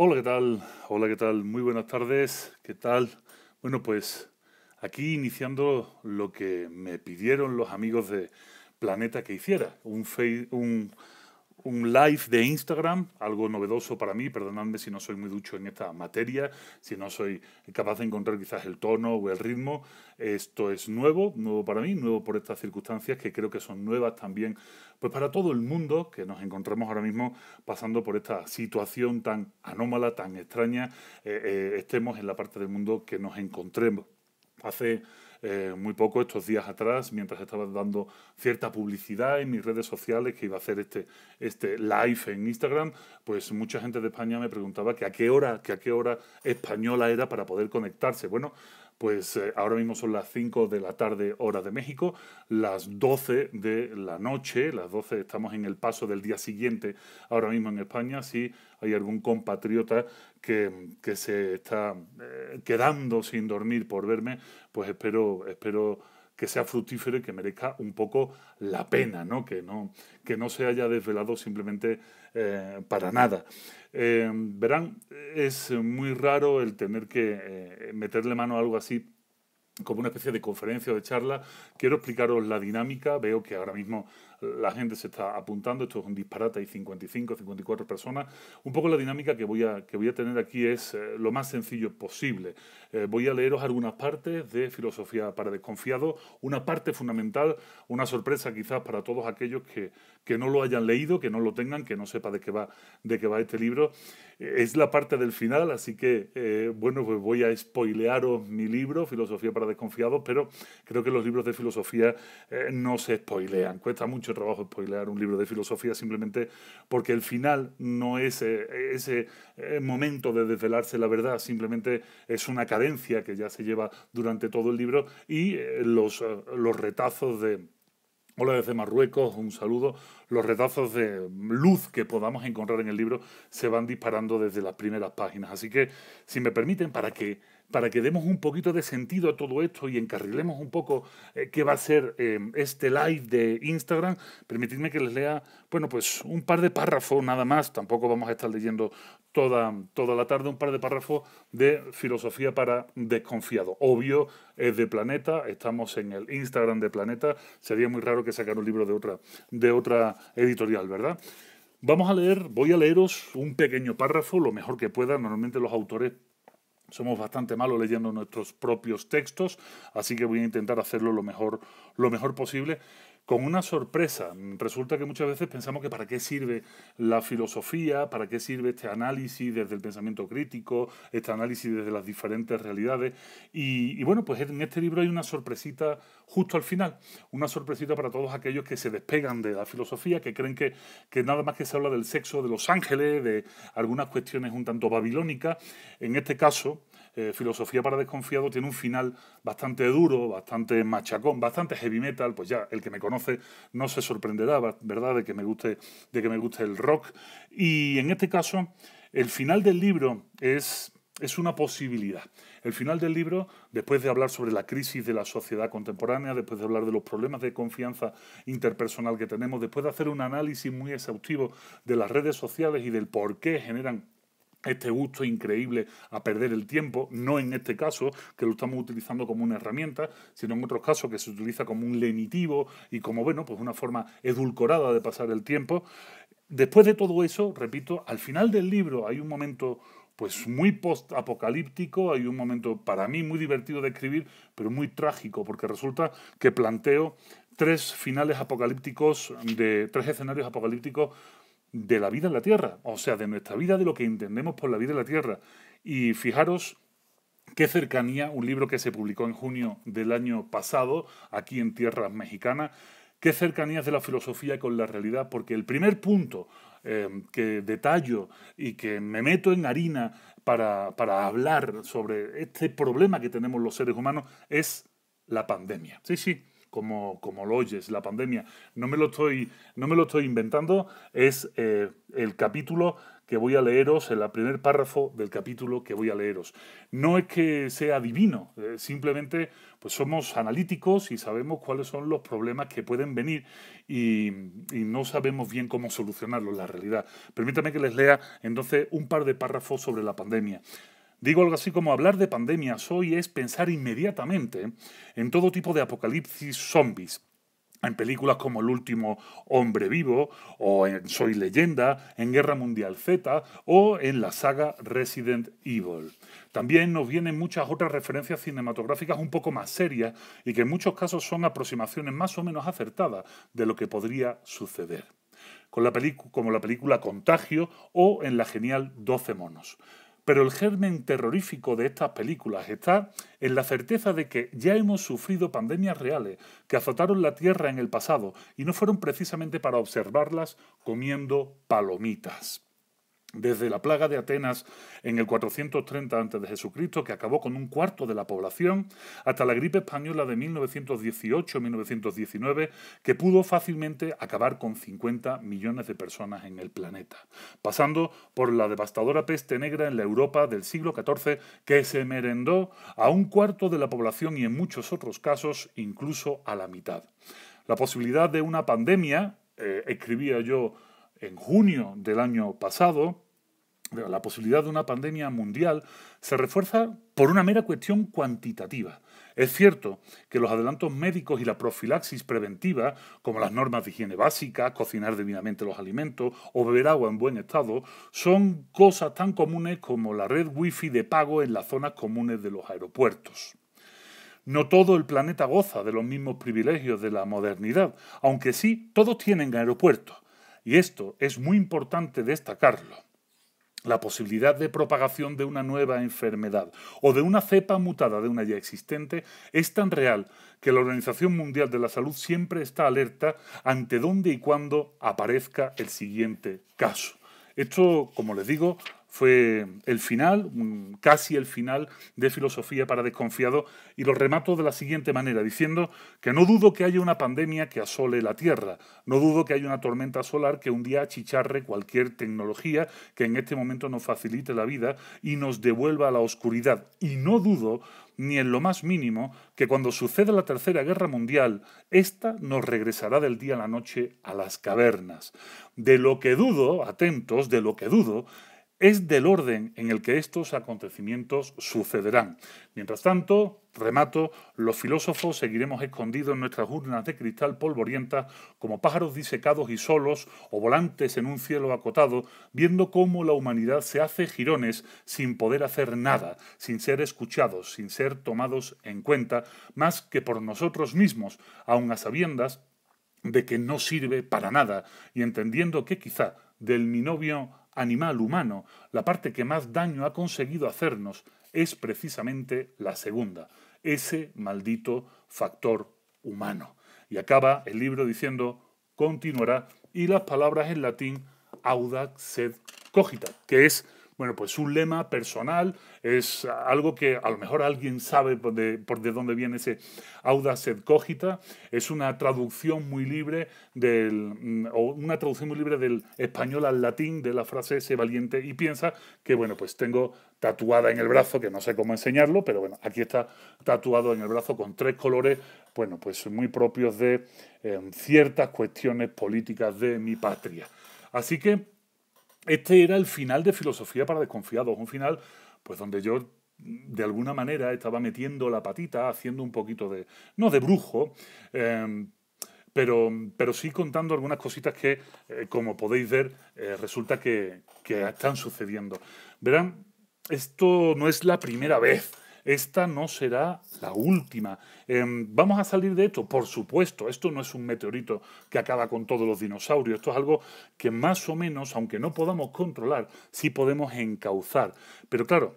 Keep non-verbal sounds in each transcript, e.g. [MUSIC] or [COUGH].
Hola, ¿qué tal? Hola, ¿qué tal? Muy buenas tardes. ¿Qué tal? Bueno, pues aquí iniciando lo que me pidieron los amigos de Planeta que hiciera, un, un un live de Instagram, algo novedoso para mí, perdonadme si no soy muy ducho en esta materia, si no soy capaz de encontrar quizás el tono o el ritmo. Esto es nuevo, nuevo para mí, nuevo por estas circunstancias que creo que son nuevas también, pues para todo el mundo que nos encontramos ahora mismo pasando por esta situación tan anómala, tan extraña, eh, eh, estemos en la parte del mundo que nos encontremos. Hace eh, muy poco estos días atrás, mientras estaba dando cierta publicidad en mis redes sociales que iba a hacer este, este live en Instagram, pues mucha gente de España me preguntaba que a qué hora, que a qué hora española era para poder conectarse. Bueno, pues eh, ahora mismo son las 5 de la tarde hora de México, las 12 de la noche, las 12 estamos en el paso del día siguiente ahora mismo en España, si hay algún compatriota que, se está eh, quedando sin dormir por verme, pues espero, espero que sea fructífero y que merezca un poco la pena, ¿no? Que, no, que no se haya desvelado simplemente eh, para nada. Eh, verán, es muy raro el tener que eh, meterle mano a algo así como una especie de conferencia o de charla. Quiero explicaros la dinámica. Veo que ahora mismo la gente se está apuntando, esto es un disparate, hay 55, 54 personas. Un poco la dinámica que voy a, que voy a tener aquí es eh, lo más sencillo posible. Eh, voy a leeros algunas partes de Filosofía para Desconfiados, una parte fundamental, una sorpresa quizás para todos aquellos que, no lo hayan leído, que no lo tengan, que no sepa de qué va, de qué va este libro. Es la parte del final, así que, eh, bueno, pues voy a spoilearos mi libro, Filosofía para Desconfiados, pero creo que los libros de filosofía eh, no se spoilean. Cuesta mucho trabajo spoilear un libro de filosofía simplemente porque el final no es eh, ese momento de desvelarse la verdad, simplemente es una cadencia que ya se lleva durante todo el libro y los, los retazos de Hola desde Marruecos, un saludo. Los retazos de luz que podamos encontrar en el libro se van disparando desde las primeras páginas. Así que, si me permiten, para que para que demos un poquito de sentido a todo esto y encarrilemos un poco eh, qué va a ser em, este live de Instagram, permitidme que les lea, bueno, pues un par de párrafos nada más, tampoco vamos a estar leyendo toda, toda la tarde, un par de párrafos de filosofía para desconfiado. Obvio, es de Planeta, estamos en el Instagram de Planeta, sería muy raro que sacara un libro de otra, de otra editorial, ¿verdad? Vamos a leer, voy a leeros un pequeño párrafo, lo mejor que pueda. Normalmente los autores somos bastante malos leyendo nuestros propios textos, así que voy a intentar hacerlo lo mejor, lo mejor posible con una sorpresa. Resulta que muchas veces pensamos que para qué sirve la filosofía, para qué sirve este análisis desde el pensamiento crítico, este análisis desde las diferentes realidades. Y, bueno, pues en este libro hay una sorpresita justo al final, una sorpresita para todos aquellos que se despegan de la filosofía, que creen que, que nada más que se habla del sexo de los ángeles, de algunas cuestiones un tanto babilónicas. En este caso, eh, Filosofía para Desconfiado tiene un final bastante duro, bastante machacón, bastante heavy metal, pues ya el que me conoce no se sorprenderá, ¿verdad?, de que me guste, de que me guste el rock. Y en este caso, el final del libro es es una posibilidad. El final del libro, después de hablar sobre la crisis de la sociedad contemporánea, después de hablar de los problemas de confianza interpersonal que tenemos, después de hacer un análisis muy exhaustivo de las redes sociales y del por qué generan este gusto increíble a perder el tiempo, no en este caso, que lo estamos utilizando como una herramienta, sino en otros casos que se utiliza como un lenitivo y como, bueno, pues una forma edulcorada de pasar el tiempo. Después de todo eso, repito, al final del libro hay un momento pues muy post-apocalíptico, hay un momento para mí muy divertido de escribir, pero muy trágico, porque resulta que planteo tres finales apocalípticos, de tres escenarios apocalípticos de la vida en la Tierra, o sea, de nuestra vida, de lo que entendemos por la vida en la Tierra. Y fijaros qué cercanía, un libro que se publicó en junio del año pasado, aquí en tierras mexicanas, qué cercanías de la filosofía con la realidad, porque el primer punto eh, que detallo y que me meto en harina para, para, hablar sobre este problema que tenemos los seres humanos es la pandemia. Sí, sí, como, como lo oyes, la pandemia. No me lo estoy, no me lo estoy inventando, es eh, el capítulo que voy a leeros, el primer párrafo del capítulo que voy a leeros. No es que sea divino, eh, simplemente pues somos analíticos y sabemos cuáles son los problemas que pueden venir y, y, no sabemos bien cómo solucionarlos, la realidad. Permítame que les lea entonces un par de párrafos sobre la pandemia. Digo algo así como hablar de pandemias hoy es pensar inmediatamente en todo tipo de apocalipsis zombies, en películas como El último hombre vivo, o en Soy leyenda, en Guerra Mundial Z, o en la saga Resident Evil. También nos vienen muchas otras referencias cinematográficas un poco más serias y que en muchos casos son aproximaciones más o menos acertadas de lo que podría suceder. Con la como la película Contagio o en la genial 12 monos. Pero el germen terrorífico de estas películas está en la certeza de que ya hemos sufrido pandemias reales que azotaron la Tierra en el pasado y no fueron precisamente para observarlas comiendo palomitas desde la plaga de Atenas en el 430 a.C., que acabó con un cuarto de la población, hasta la gripe española de 1918-1919, que pudo fácilmente acabar con 50 millones de personas en el planeta, pasando por la devastadora peste negra en la Europa del siglo XIV, que se merendó a un cuarto de la población y en muchos otros casos incluso a la mitad. La posibilidad de una pandemia, eh, escribía yo en junio del año pasado, la posibilidad de una pandemia mundial se refuerza por una mera cuestión cuantitativa. Es cierto que los adelantos médicos y la profilaxis preventiva, como las normas de higiene básica, cocinar debidamente los alimentos o beber agua en buen estado, son cosas tan comunes como la red wifi de pago en las zonas comunes de los aeropuertos. No todo el planeta goza de los mismos privilegios de la modernidad, aunque sí todos tienen aeropuertos, y esto es muy importante destacarlo la posibilidad de propagación de una nueva enfermedad o de una cepa mutada de una ya existente es tan real que la Organización Mundial de la Salud siempre está alerta ante dónde y cuándo aparezca el siguiente caso. Esto, como les digo, fue el final, casi el final de Filosofía para Desconfiado y lo remato de la siguiente manera, diciendo que no dudo que haya una pandemia que asole la Tierra, no dudo que haya una tormenta solar que un día achicharre cualquier tecnología que en este momento nos facilite la vida y nos devuelva a la oscuridad, y no dudo ni en lo más mínimo que cuando suceda la Tercera Guerra Mundial, esta nos regresará del día a la noche a las cavernas. De lo que dudo, atentos, de lo que dudo, es del orden en el que estos acontecimientos sucederán. Mientras tanto, remato, los filósofos seguiremos escondidos en nuestras urnas de cristal polvorienta como pájaros disecados y solos o volantes en un cielo acotado, viendo cómo la humanidad se hace girones sin poder hacer nada, sin ser escuchados, sin ser tomados en cuenta, más que por nosotros mismos, aun a sabiendas de que no sirve para nada y entendiendo que quizá del minobio animal humano, la parte que más daño ha conseguido hacernos, es precisamente la segunda, ese maldito factor humano. Y acaba el libro diciendo, continuará, y las palabras en latín audax sed cogita, que es bueno, pues un lema personal es algo que a lo mejor alguien sabe por de, dónde viene ese auda et cogita, es una traducción muy libre del, mm, o una traducción muy libre del español al latín de la frase ese valiente y piensa, que bueno, pues tengo tatuada en el brazo, que no sé cómo enseñarlo, pero bueno, aquí está tatuado en el brazo con tres colores, bueno, pues muy propios de em, ciertas cuestiones políticas de mi patria. Así que este era el final de Filosofía para Desconfiados, un final pues donde yo de alguna manera estaba metiendo la patita, haciendo un poquito de, no de brujo, em, pero, pero, sí contando algunas cositas que, eh, como podéis ver, eh, resulta que, que están sucediendo. Verán, esto no es la primera vez esta no será la última. Em, ¿Vamos a salir de esto? Por supuesto, esto no es un meteorito que acaba con todos los dinosaurios, esto es algo que más o menos, aunque no podamos controlar, sí podemos encauzar. Pero claro,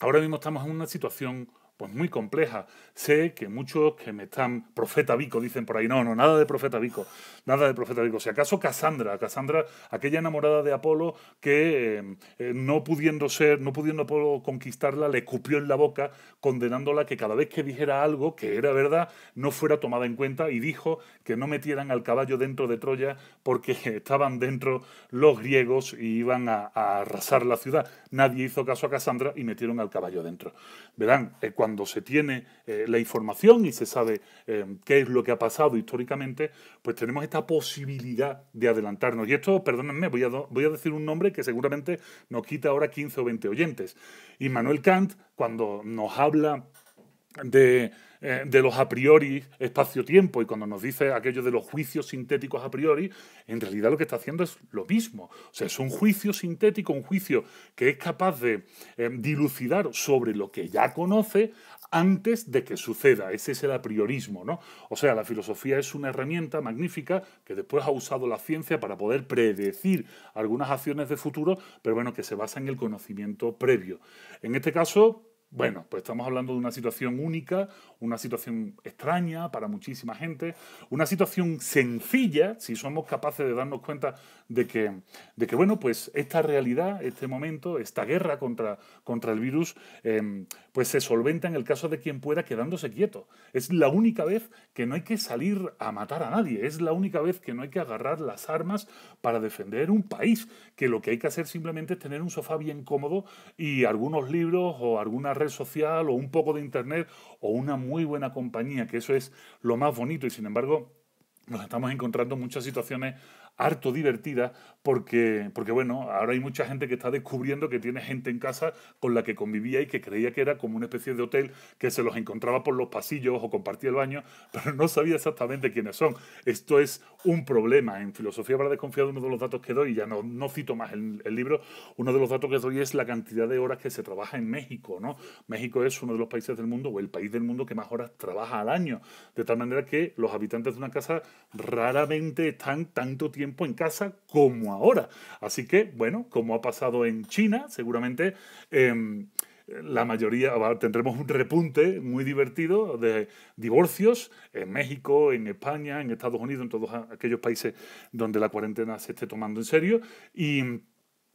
ahora mismo estamos en una situación pues muy compleja. Sé que muchos que me están profeta Vico dicen por ahí, no, no, nada de profeta Vico, nada de profeta Vico. Si acaso Cassandra Cassandra aquella enamorada de Apolo que eh, eh, no pudiendo ser, no pudiendo Apolo conquistarla, le cupió en la boca, condenándola que cada vez que dijera algo que era verdad, no fuera tomada en cuenta y dijo que no metieran al caballo dentro de Troya porque [LAUGHS] estaban dentro los griegos y iban a arrasar la ciudad nadie hizo caso a Cassandra y metieron al caballo dentro. Verán, eh, cuando se tiene eh, la información y se sabe eh, qué es lo que ha pasado históricamente, pues tenemos esta posibilidad de adelantarnos. Y esto, perdónenme, voy a, voy a decir un nombre que seguramente nos quita ahora 15 o 20 oyentes. Y Manuel Kant, cuando nos habla de eh, de los a priori espacio-tiempo y cuando nos dice aquello de los juicios sintéticos a priori, en realidad lo que está haciendo es lo mismo. O sea, es un juicio sintético, un juicio que es capaz de eh, dilucidar sobre lo que ya conoce antes de que suceda. Ese es el a priorismo, ¿no? O sea, la filosofía es una herramienta magnífica que después ha usado la ciencia para poder predecir algunas acciones de futuro, pero bueno, que se basa en el conocimiento previo. En este caso, bueno, pues estamos hablando de una situación única, una situación extraña para muchísima gente, una situación sencilla, si somos capaces de darnos cuenta de que, de que bueno, pues esta realidad, este momento, esta guerra contra, contra el virus, em, pues se solventa en el caso de quien pueda quedándose quieto. Es la única vez que no hay que salir a matar a nadie, es la única vez que no hay que agarrar las armas para defender un país, que lo que hay que hacer simplemente es tener un sofá bien cómodo y algunos libros o alguna red social o un poco de internet o una muestra muy buena compañía, que eso es lo más bonito y sin embargo nos estamos encontrando muchas situaciones harto divertida, porque, porque bueno, ahora hay mucha gente que está descubriendo que tiene gente en casa con la que convivía y que creía que era como una especie de hotel que se los encontraba por los pasillos o compartía el baño, pero no sabía exactamente quiénes son. Esto es un problema. En Filosofía para Desconfiado, uno de los datos que doy, ya no, cito más el, el, libro, uno de los datos que doy es la cantidad de horas que se trabaja en México, ¿no? México es uno de los países del mundo o el país del mundo que más horas trabaja al año, de tal manera que los habitantes de una casa raramente están tanto tiempo tiempo en casa como ahora. Así que, bueno, como ha pasado en China, seguramente... Em, la mayoría tendremos un repunte muy divertido de divorcios en México, en España, en Estados Unidos, en todos aquellos países donde la cuarentena se esté tomando en serio y,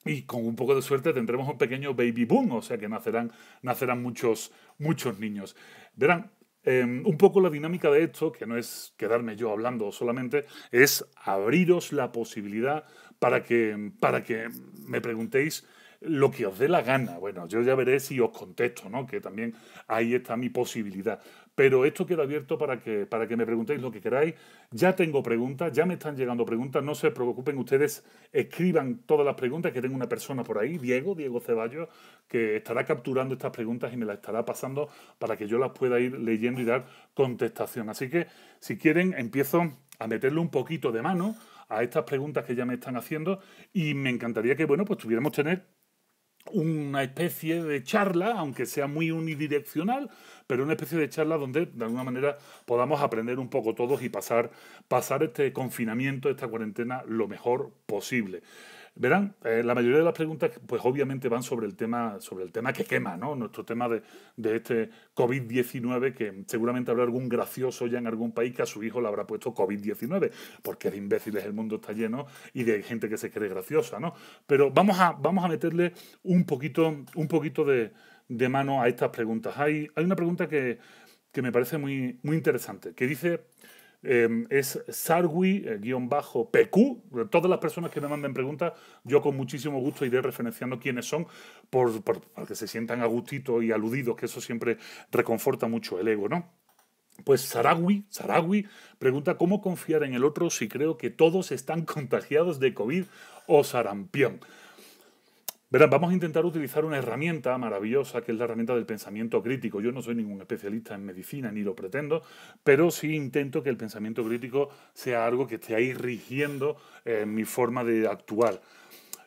y con un poco de suerte tendremos un pequeño baby boom, o sea que nacerán, nacerán muchos, muchos niños. Verán, Em, un poco la dinámica de esto, que no es quedarme yo hablando solamente, es abriros la posibilidad para que, para que me preguntéis lo que os dé la gana. Bueno, yo ya veré si os contesto, ¿no? Que también ahí está mi posibilidad. Pero esto queda abierto para que, para que me preguntéis lo que queráis. Ya tengo preguntas, ya me están llegando preguntas. No se preocupen ustedes, escriban todas las preguntas, que tengo una persona por ahí, Diego, Diego Ceballos, que estará capturando estas preguntas y me las estará pasando para que yo las pueda ir leyendo y dar contestación. Así que, si quieren, empiezo a meterle un poquito de mano a estas preguntas que ya me están haciendo y me encantaría que, bueno, pues tuviéramos tener una especie de charla, aunque sea muy unidireccional, pero una especie de charla donde de alguna manera podamos aprender un poco todos y pasar, pasar este confinamiento, esta cuarentena, lo mejor posible. Verán, eh, la mayoría de las preguntas, pues obviamente van sobre el tema, sobre el tema que quema, ¿no? Nuestro tema de, este COVID-19, que seguramente habrá algún gracioso ya en algún país que a su hijo le habrá puesto COVID-19, porque de imbéciles el mundo está lleno y de gente que se cree graciosa, ¿no? Pero vamos a, vamos a meterle un poquito, un poquito de, de mano a estas preguntas. Hay, hay una pregunta que, que me parece muy, muy interesante, que dice, em, es sarwi-pq. Eh, Todas las personas que me manden preguntas, yo con muchísimo gusto iré referenciando quiénes son por, que se sientan a gustito y aludidos, que eso siempre reconforta mucho el ego, ¿no? Pues Sarawi, Sarawi pregunta cómo confiar en el otro si creo que todos están [LAUGHS] contagiados de COVID o sarampión vamos a intentar utilizar una herramienta maravillosa que es la herramienta del pensamiento crítico. Yo no soy ningún especialista en medicina ni lo pretendo, pero sí intento que el pensamiento crítico sea algo que esté ahí rigiendo eh, mi forma de actuar.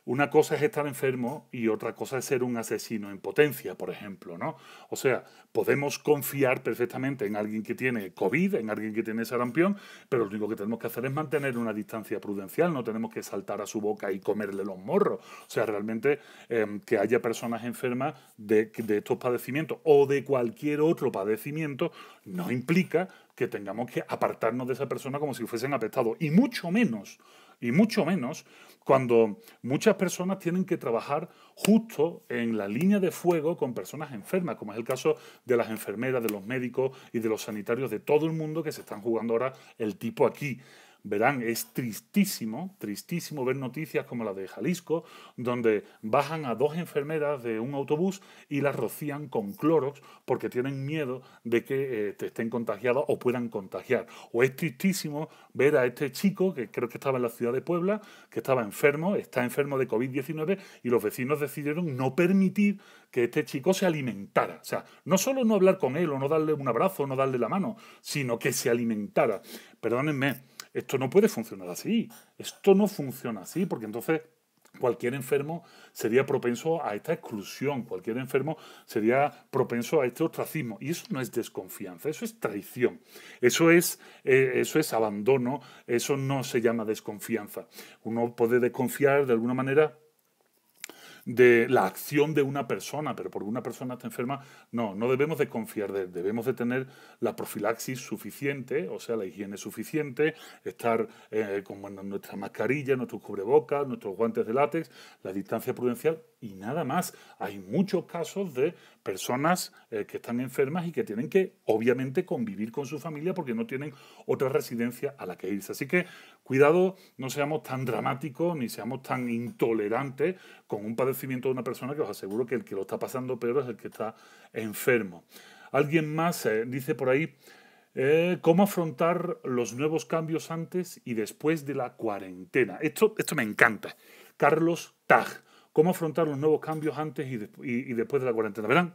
Una cosa es estar enfermo y otra cosa es ser un asesino en potencia, por ejemplo, ¿no? O sea, podemos confiar perfectamente en alguien que tiene COVID, en alguien que tiene sarampión, pero lo único que tenemos que hacer es mantener una distancia prudencial, no tenemos que saltar a su boca y comerle los morros. O sea, realmente em, que haya personas enfermas de, de estos padecimientos o de cualquier otro padecimiento no implica que tengamos que apartarnos de esa persona como si fuesen apestados, y mucho menos y mucho menos cuando muchas personas tienen que trabajar justo en la línea de fuego con personas enfermas, como es el caso de las enfermeras, de los médicos y de los sanitarios de todo el mundo que se están jugando ahora el tipo aquí verán, es tristísimo, tristísimo ver noticias como la de Jalisco, donde bajan a dos enfermeras de un autobús y las rocían con clorox porque tienen miedo de que eh, te estén contagiadas o puedan contagiar. O es tristísimo ver a este chico, que creo que estaba en la ciudad de Puebla, que estaba enfermo, está enfermo de COVID-19 y los vecinos decidieron no permitir que este chico se alimentara. O sea, no solo no hablar con él o no darle un abrazo o no darle la mano, sino que se alimentara. Perdónenme, esto no puede funcionar así. Esto no funciona así, porque entonces cualquier enfermo sería propenso a esta exclusión, cualquier enfermo sería propenso a este ostracismo. Y eso no es desconfianza, eso es traición, eso es, eh, eso es abandono, eso no se llama desconfianza. Uno puede desconfiar de alguna manera de la acción de una persona, pero porque una persona está enferma, no, no debemos de confiar de él, debemos de tener la profilaxis suficiente, o sea, la higiene suficiente, estar eh, con nuestra mascarilla, nuestros cubrebocas, nuestros guantes de látex, la distancia prudencial y nada más. Hay muchos casos de personas eh, que están enfermas y que tienen que, obviamente, convivir con su familia porque no tienen otra residencia a la que irse. Así que Cuidado, no seamos tan dramáticos ni seamos tan intolerantes con un padecimiento de una persona que os aseguro que el que lo está pasando peor es el que está enfermo. Alguien más eh, dice por ahí, eh, ¿Cómo afrontar los nuevos cambios antes y después de la cuarentena? Esto, esto me encanta. Carlos Tag. ¿Cómo afrontar los nuevos cambios antes y, y después de la cuarentena? Verán,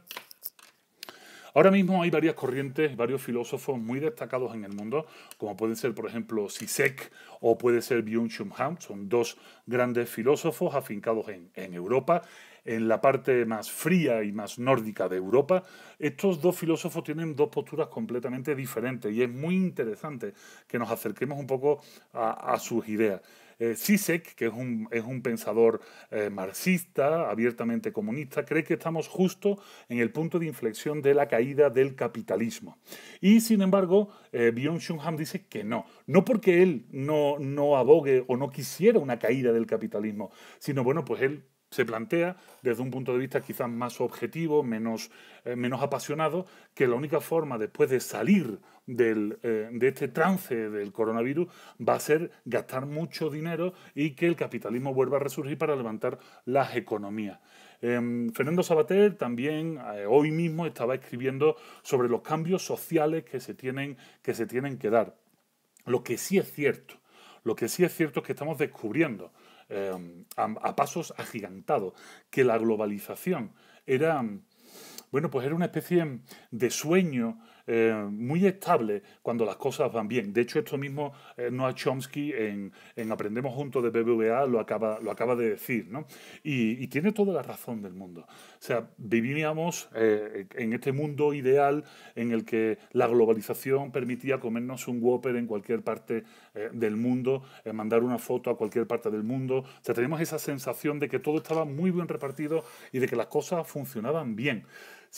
Ahora mismo hay varias corrientes, varios filósofos muy destacados en el mundo, como pueden ser, por ejemplo, Sisek o puede ser Byung-Chul Han. Son dos grandes filósofos afincados en, Europa, en la parte más fría y más nórdica de Europa. Estos dos filósofos tienen dos posturas completamente diferentes y es muy interesante que nos acerquemos un poco a sus ideas. Eh, Sisek, que es un, pensador eh, marxista, abiertamente comunista, cree que estamos justo en el punto de inflexión de la caída del capitalismo. Y sin embargo, eh, byung dice que no. No porque él no, no abogue o no quisiera una caída del capitalismo, sino bueno, pues él se plantea desde un punto de vista quizás más objetivo, eh, menos, apasionado, que la única forma después de salir eh, de este trance del coronavirus va a ser gastar mucho dinero y que el capitalismo vuelva a resurgir para levantar las economías. Em, Fernando Sabater también eh, hoy mismo estaba escribiendo sobre los cambios sociales que se, tienen, que se tienen que dar. Lo que sí es cierto, lo que sí es cierto es que estamos descubriendo Em, a, pasos agigantados, que la globalización era, mm, bueno, pues era una especie mm, de sueño eh, muy estable cuando las cosas van bien. De hecho, esto mismo eh, Noah Chomsky en, Aprendemos Juntos de BBVA lo acaba, lo acaba de decir, ¿no? Y, tiene toda la razón del mundo. O sea, vivíamos eh, en este mundo ideal en el que la globalización permitía comernos un Whopper en cualquier parte eh, del mundo, mandar una foto a cualquier parte del mundo. O sea, tenemos esa sensación de que todo estaba muy bien repartido y de que las cosas funcionaban bien.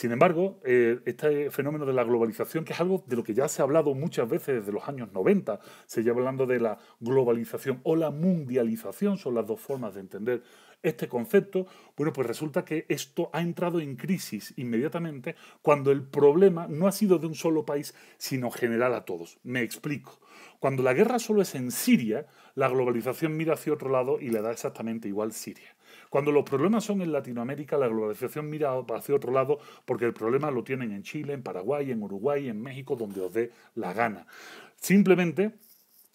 Sin embargo, eh, este fenómeno de la globalización, que es algo de lo que ya se ha hablado muchas veces desde los años 90, se lleva hablando de la globalización o la mundialización, son las dos formas de entender este concepto, bueno, pues resulta que esto ha entrado en crisis inmediatamente cuando el problema no ha sido de un solo país, sino general a todos. Me explico. Cuando la guerra solo es en Siria, la globalización mira hacia otro lado y le da exactamente igual Siria. Cuando los problemas son en Latinoamérica, la globalización mira hacia otro lado porque el problema lo tienen en Chile, en Paraguay, en Uruguay, en México, donde os dé la gana. Simplemente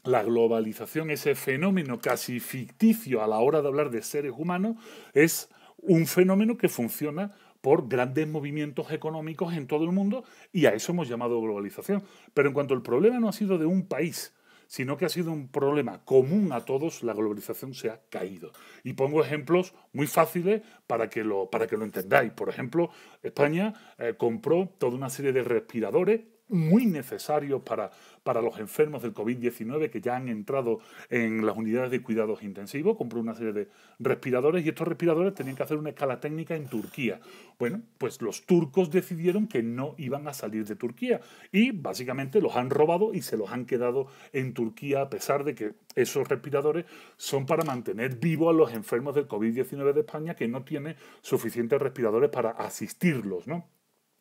la globalización, ese fenómeno casi ficticio a la hora de hablar de seres humanos, es un fenómeno que funciona por grandes movimientos económicos en todo el mundo y a eso hemos llamado globalización. Pero en cuanto el problema no ha sido de un país, sino que ha sido un problema común a todos, la globalización se ha caído. Y pongo ejemplos muy fáciles para que lo, para que lo entendáis. Por ejemplo, España eh, compró toda una serie de respiradores muy necesarios para, para los enfermos del COVID-19 que ya han entrado en las unidades de cuidados intensivos. Compró una serie de respiradores y estos respiradores tenían que hacer una escala técnica en Turquía. Bueno, pues los turcos decidieron que no iban a salir de Turquía y básicamente los han robado y se los han quedado en Turquía a pesar de que esos respiradores son para mantener vivos a los enfermos del COVID-19 de España que no tiene suficientes respiradores para asistirlos, ¿no?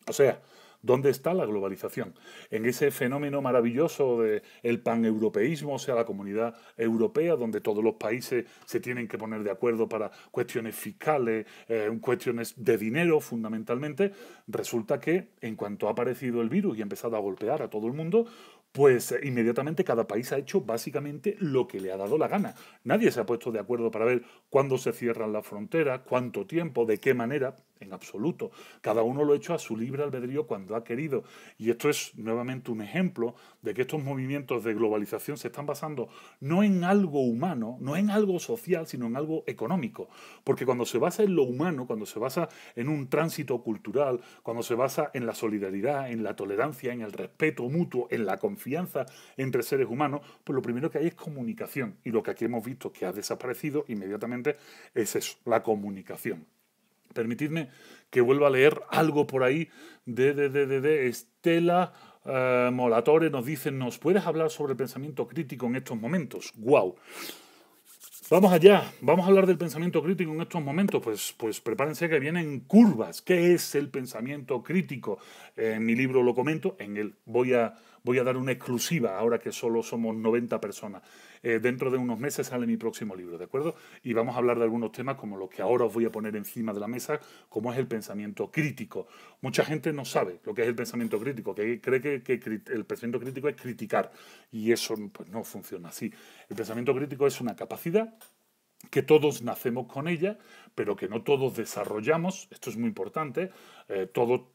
O sea, ¿Dónde está la globalización? En ese fenómeno maravilloso del el paneuropeísmo, o sea, la comunidad europea, donde todos los países se tienen que poner de acuerdo para cuestiones fiscales, eh, cuestiones de dinero fundamentalmente, resulta que en cuanto ha aparecido el virus y ha empezado a golpear a todo el mundo, pues eh, inmediatamente cada país ha hecho básicamente lo que le ha dado la gana. Nadie se ha puesto de acuerdo para ver cuándo se cierran las fronteras, cuánto tiempo, de qué manera en absoluto. Cada uno lo ha hecho a su libre albedrío cuando ha querido. Y esto es nuevamente un ejemplo de que estos movimientos de globalización se están basando no en algo humano, no en algo social, sino en algo económico. Porque cuando se basa en lo humano, cuando se basa en un tránsito cultural, cuando se basa en la solidaridad, en la tolerancia, en el respeto mutuo, en la confianza entre seres humanos, pues lo primero que hay es comunicación. Y lo que aquí hemos visto que ha desaparecido inmediatamente es eso, la comunicación. Permitidme que vuelva a leer algo por ahí de, de, Estela eh, Molatore. Nos dicen ¿nos puedes hablar sobre el pensamiento crítico en estos momentos? ¡Guau! Vamos allá, vamos a hablar del pensamiento crítico en estos momentos, pues, pues prepárense que vienen curvas. ¿Qué es el pensamiento crítico? En eh, mi libro lo comento, en él voy a voy a dar una exclusiva, ahora que solo somos 90 personas. Eh, dentro de unos meses sale mi próximo libro, ¿de acuerdo? Y vamos a hablar de algunos temas como lo que ahora os voy a poner encima de la mesa, como es el pensamiento crítico. Mucha gente no sabe lo que es el pensamiento crítico, que cree que, el pensamiento crítico es criticar, y eso pues, no funciona así. El pensamiento crítico es una capacidad que todos nacemos con ella, pero que no todos desarrollamos, esto es muy importante, eh,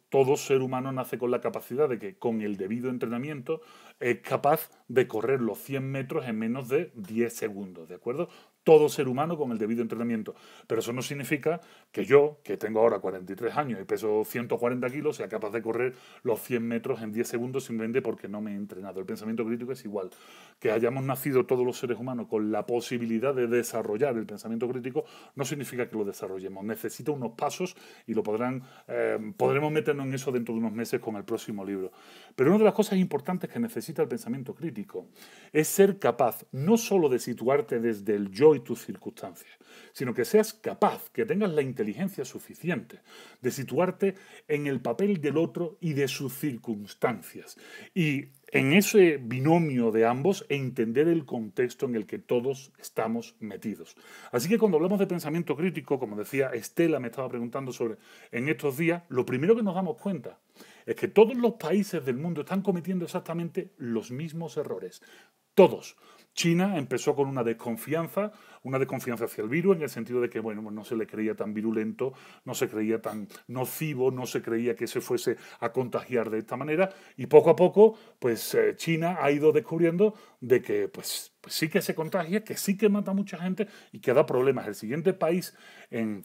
todo ser humano nace con la capacidad de que con el debido entrenamiento es capaz de correr los 100 metros en menos de 10 segundos, ¿de acuerdo? todo ser humano con el debido entrenamiento. Pero eso no significa que yo, que tengo ahora 43 años y peso 140 kilos, sea capaz de correr los 100 metros en 10 segundos simplemente porque no me he entrenado. El pensamiento crítico es igual. Que hayamos nacido todos los seres humanos con la posibilidad de desarrollar el pensamiento crítico no significa que lo desarrollemos. Necesita unos pasos y lo podrán, eh, podremos meternos en eso dentro de unos meses con el próximo libro. Pero una de las cosas importantes que necesita el pensamiento crítico es ser capaz no solo de situarte desde el yo tus circunstancias, sino que seas capaz, que tengas la inteligencia suficiente de situarte en el papel del otro y de sus circunstancias. Y en ese binomio de ambos entender el contexto en el que todos estamos metidos. Así que cuando hablamos de pensamiento crítico, como decía Estela, me estaba preguntando sobre en estos días, lo primero que nos damos cuenta es que todos los países del mundo están cometiendo exactamente los mismos errores. Todos. China empezó con una desconfianza, una desconfianza hacia el virus, en el sentido de que, bueno, no se le creía tan virulento, no se creía tan nocivo, no se creía que se fuese a contagiar de esta manera, y poco a poco, pues eh, China ha ido descubriendo de que, pues, pues, sí que se contagia, que sí que mata a mucha gente y que da problemas. El siguiente país en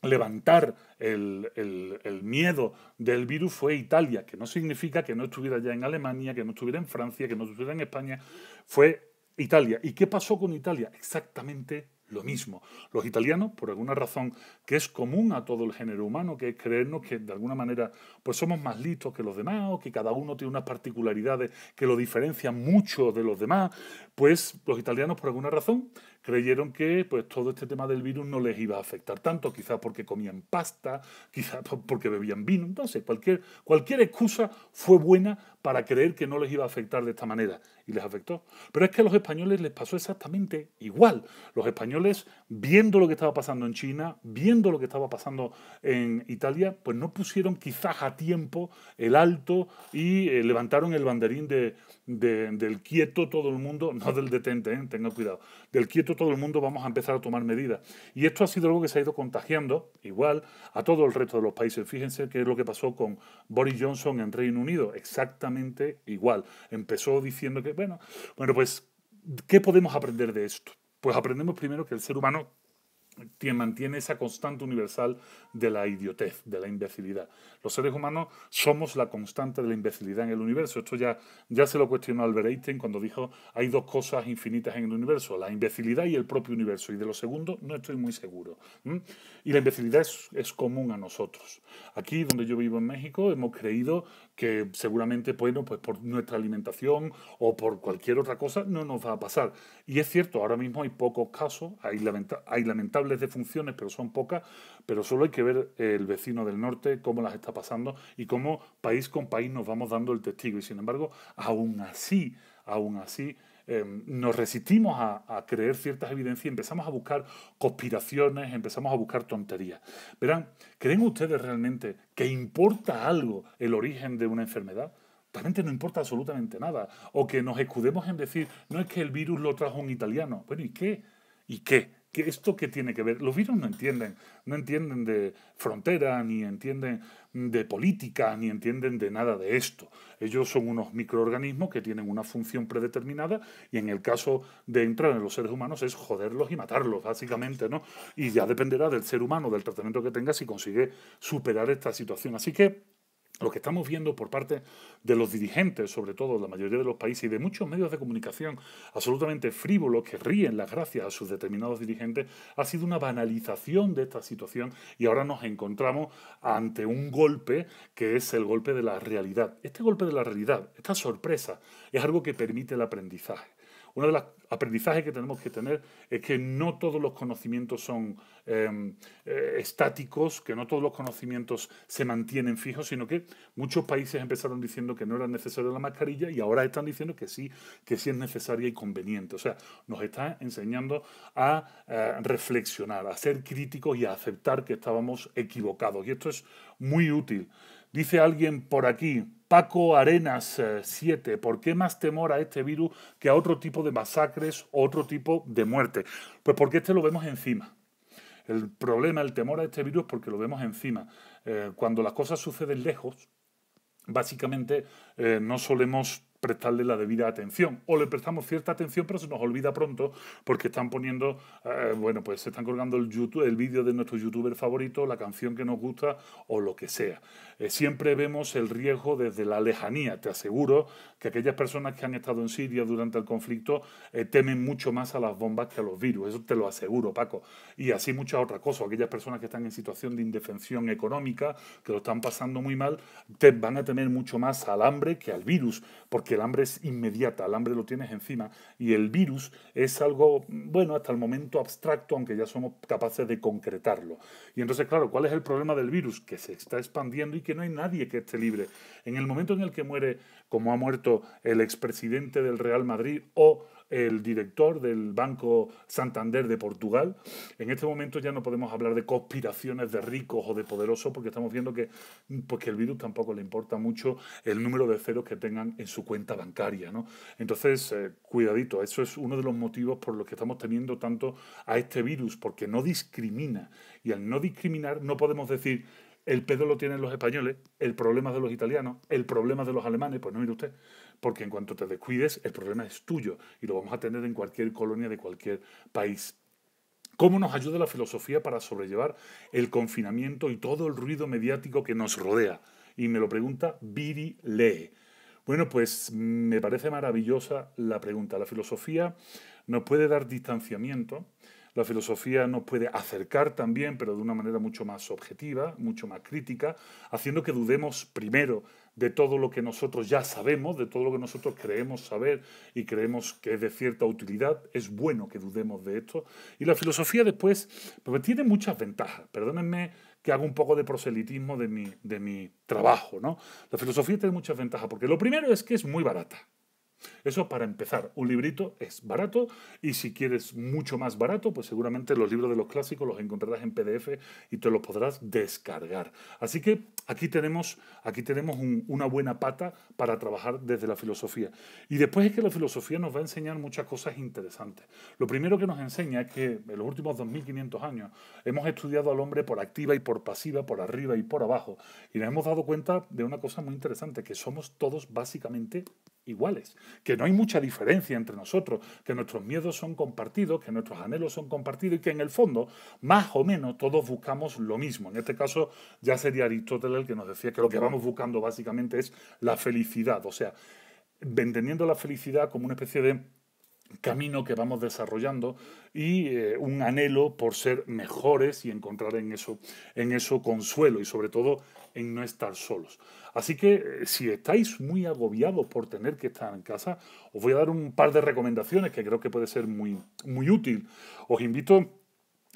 levantar el, el, miedo del virus fue Italia, que no significa que no estuviera ya en Alemania, que no estuviera en Francia, que no estuviera en España, fue Italia. ¿Y qué pasó con Italia? Exactamente lo mismo. Los italianos, por alguna razón que es común a todo el género humano, que es creernos que de alguna manera pues somos más listos que los demás, o que cada uno tiene unas particularidades que lo diferencian mucho de los demás, pues los italianos por alguna razón creyeron que pues todo este tema del virus no les iba a afectar tanto, quizás porque comían pasta, [LAUGHS] quizás porque bebían vino, entonces cualquier, cualquier excusa fue buena para creer que no les iba a afectar de esta manera y les afectó. Pero es que a los españoles les pasó exactamente igual. Los españoles, viendo lo que estaba pasando en China, viendo lo que estaba pasando en Italia, pues no pusieron quizás a tiempo el alto y eh, levantaron el banderín de, del quieto todo el mundo, [LAUGHS] no del detente, eh, tenga cuidado, del quieto todo el mundo vamos a empezar a tomar medidas. Y esto ha sido algo que se ha ido contagiando, igual, a todo el resto de los países. Fíjense qué es lo que pasó con Boris Johnson en Reino Unido, exactamente igual. Empezó diciendo que bueno, bueno, pues, ¿qué podemos aprender de esto? Pues aprendemos primero que el ser humano mantiene esa constante universal de la idiotez, de la imbecilidad. Los seres humanos somos la constante de la imbecilidad en el universo. Esto ya, ya se lo cuestionó Albert Einstein cuando dijo hay dos cosas infinitas en el universo, la imbecilidad y el propio universo. Y de lo segundo no estoy muy seguro. Y la imbecilidad es común a nosotros. Aquí donde yo vivo en México hemos creído que seguramente, bueno, pues por nuestra alimentación o por cualquier otra cosa no nos va a pasar. Y es cierto, ahora mismo hay pocos casos, hay, hay lamentables defunciones, pero son pocas, pero solo hay que ver el vecino del norte, cómo las está pasando y cómo país con país nos vamos dando el testigo. Y sin embargo, aún así, aún así, Em, nos resistimos a, a, creer ciertas evidencias, empezamos a buscar conspiraciones, empezamos a buscar tonterías. Verán, ¿creen ustedes realmente que importa algo el origen de una enfermedad? Realmente no importa absolutamente nada. O que nos escudemos en decir, no es que el virus lo trajo un italiano. Bueno, ¿y qué? ¿Y qué? ¿Esto qué tiene que ver? Los virus no entienden, no entienden de frontera, ni entienden de política, ni entienden de nada de esto. Ellos son unos microorganismos que tienen una función predeterminada y en el caso de entrar en los seres humanos es joderlos y matarlos, básicamente, ¿no? Y ya dependerá del ser humano, del tratamiento que tenga, si consigue superar esta situación. Así que lo que estamos viendo por parte de los dirigentes, sobre todo la mayoría de los países, y de muchos medios de comunicación absolutamente frívolos que ríen las gracias a sus determinados dirigentes, ha sido una banalización de esta situación y ahora nos encontramos ante un golpe que es el golpe de la realidad. Este golpe de la realidad, esta sorpresa, es algo que permite el aprendizaje uno de los aprendizajes que tenemos que tener es que no todos los conocimientos son em, eh, estáticos, que no todos los conocimientos se mantienen fijos, sino que muchos países empezaron diciendo que no era necesaria la mascarilla y ahora están diciendo que sí, que sí es necesaria y conveniente. O sea, nos está enseñando a eh, reflexionar, a ser críticos y a aceptar que estábamos equivocados. Y esto es muy útil. Dice alguien por aquí, Paco Arenas 7, eh, ¿por qué más temor a este virus que a otro tipo de masacres o otro tipo de muerte? Pues porque este lo vemos encima. El problema, el temor a este virus, porque lo vemos encima. Eh, cuando las cosas suceden lejos, básicamente eh, no solemos prestarle la debida atención. O le prestamos cierta atención, pero se nos olvida pronto porque están poniendo, eh, bueno, pues se están colgando el, YouTube, el vídeo de nuestro youtuber favorito, la canción que nos gusta o lo que sea. Eh, siempre vemos el riesgo desde la lejanía. Te aseguro que aquellas personas que han estado en Siria durante el conflicto eh, temen mucho más a las bombas que a los virus. Eso te lo aseguro, Paco. Y así muchas otras cosas. Aquellas personas que están en situación de indefensión económica, que lo están pasando muy mal, te van a temer mucho más al hambre que al virus. Porque el hambre es inmediata, el hambre lo tienes encima y el virus es algo, bueno, hasta el momento abstracto, aunque ya somos capaces de concretarlo. Y entonces, claro, ¿cuál es el problema del virus? Que se está expandiendo y que no hay nadie que esté libre. En el momento en el que muere, como ha muerto el expresidente del Real Madrid o el director del Banco Santander de Portugal. En este momento ya no podemos hablar de conspiraciones de ricos o de poderosos porque estamos viendo que, pues, el virus tampoco le importa mucho el número de ceros que tengan en su cuenta bancaria. ¿no? Entonces, eh, cuidadito, eso es uno de los motivos por los que estamos teniendo tanto a este virus, porque no discrimina. Y al no discriminar no podemos decir... El pedo lo tienen los españoles, el problema de los italianos, el problema de los alemanes, pues no mire usted, porque en cuanto te descuides, el problema es tuyo y lo vamos a tener en cualquier colonia de cualquier país. ¿Cómo nos ayuda la filosofía para sobrellevar el confinamiento y todo el ruido mediático que nos rodea? Y me lo pregunta Viri Lee. Bueno, pues me parece maravillosa la pregunta. La filosofía nos puede dar distanciamiento, la filosofía nos puede acercar también, pero de una manera mucho más objetiva, mucho más crítica, haciendo que dudemos primero de todo lo que nosotros ya sabemos, de todo lo que nosotros creemos saber y creemos que es de cierta utilidad, es bueno que dudemos de esto. Y la filosofía después pues, tiene muchas ventajas. Perdónenme que haga un poco de proselitismo de mi, de mi trabajo. ¿no? La filosofía tiene muchas ventajas, porque lo primero es que es muy barata. Eso para empezar, un librito es barato y si quieres mucho más barato, pues seguramente los libros de los clásicos los encontrarás en PDF y te los podrás descargar. Así que aquí tenemos, aquí tenemos una buena pata para trabajar desde la filosofía. Y después es que la filosofía nos va a enseñar muchas cosas interesantes. Lo primero que nos enseña es que en los últimos 2500 años hemos estudiado al hombre por activa y por pasiva, por arriba y por abajo, y nos hemos dado cuenta de una cosa muy interesante, que somos todos básicamente iguales, que que no hay mucha diferencia entre nosotros, que nuestros miedos son compartidos, que nuestros anhelos son compartidos y que en el fondo, más o menos, todos buscamos lo mismo. En este caso, ya sería Aristóteles el que nos decía que lo que vamos buscando básicamente es la felicidad, o sea, entendiendo la felicidad como una especie de camino que vamos desarrollando y eh, un anhelo por ser mejores y encontrar en eso, en eso consuelo y sobre todo en no estar solos. Así que eh, si estáis muy agobiados por tener que estar en casa, os voy a dar un par de recomendaciones que creo que puede ser muy, muy útil. Os invito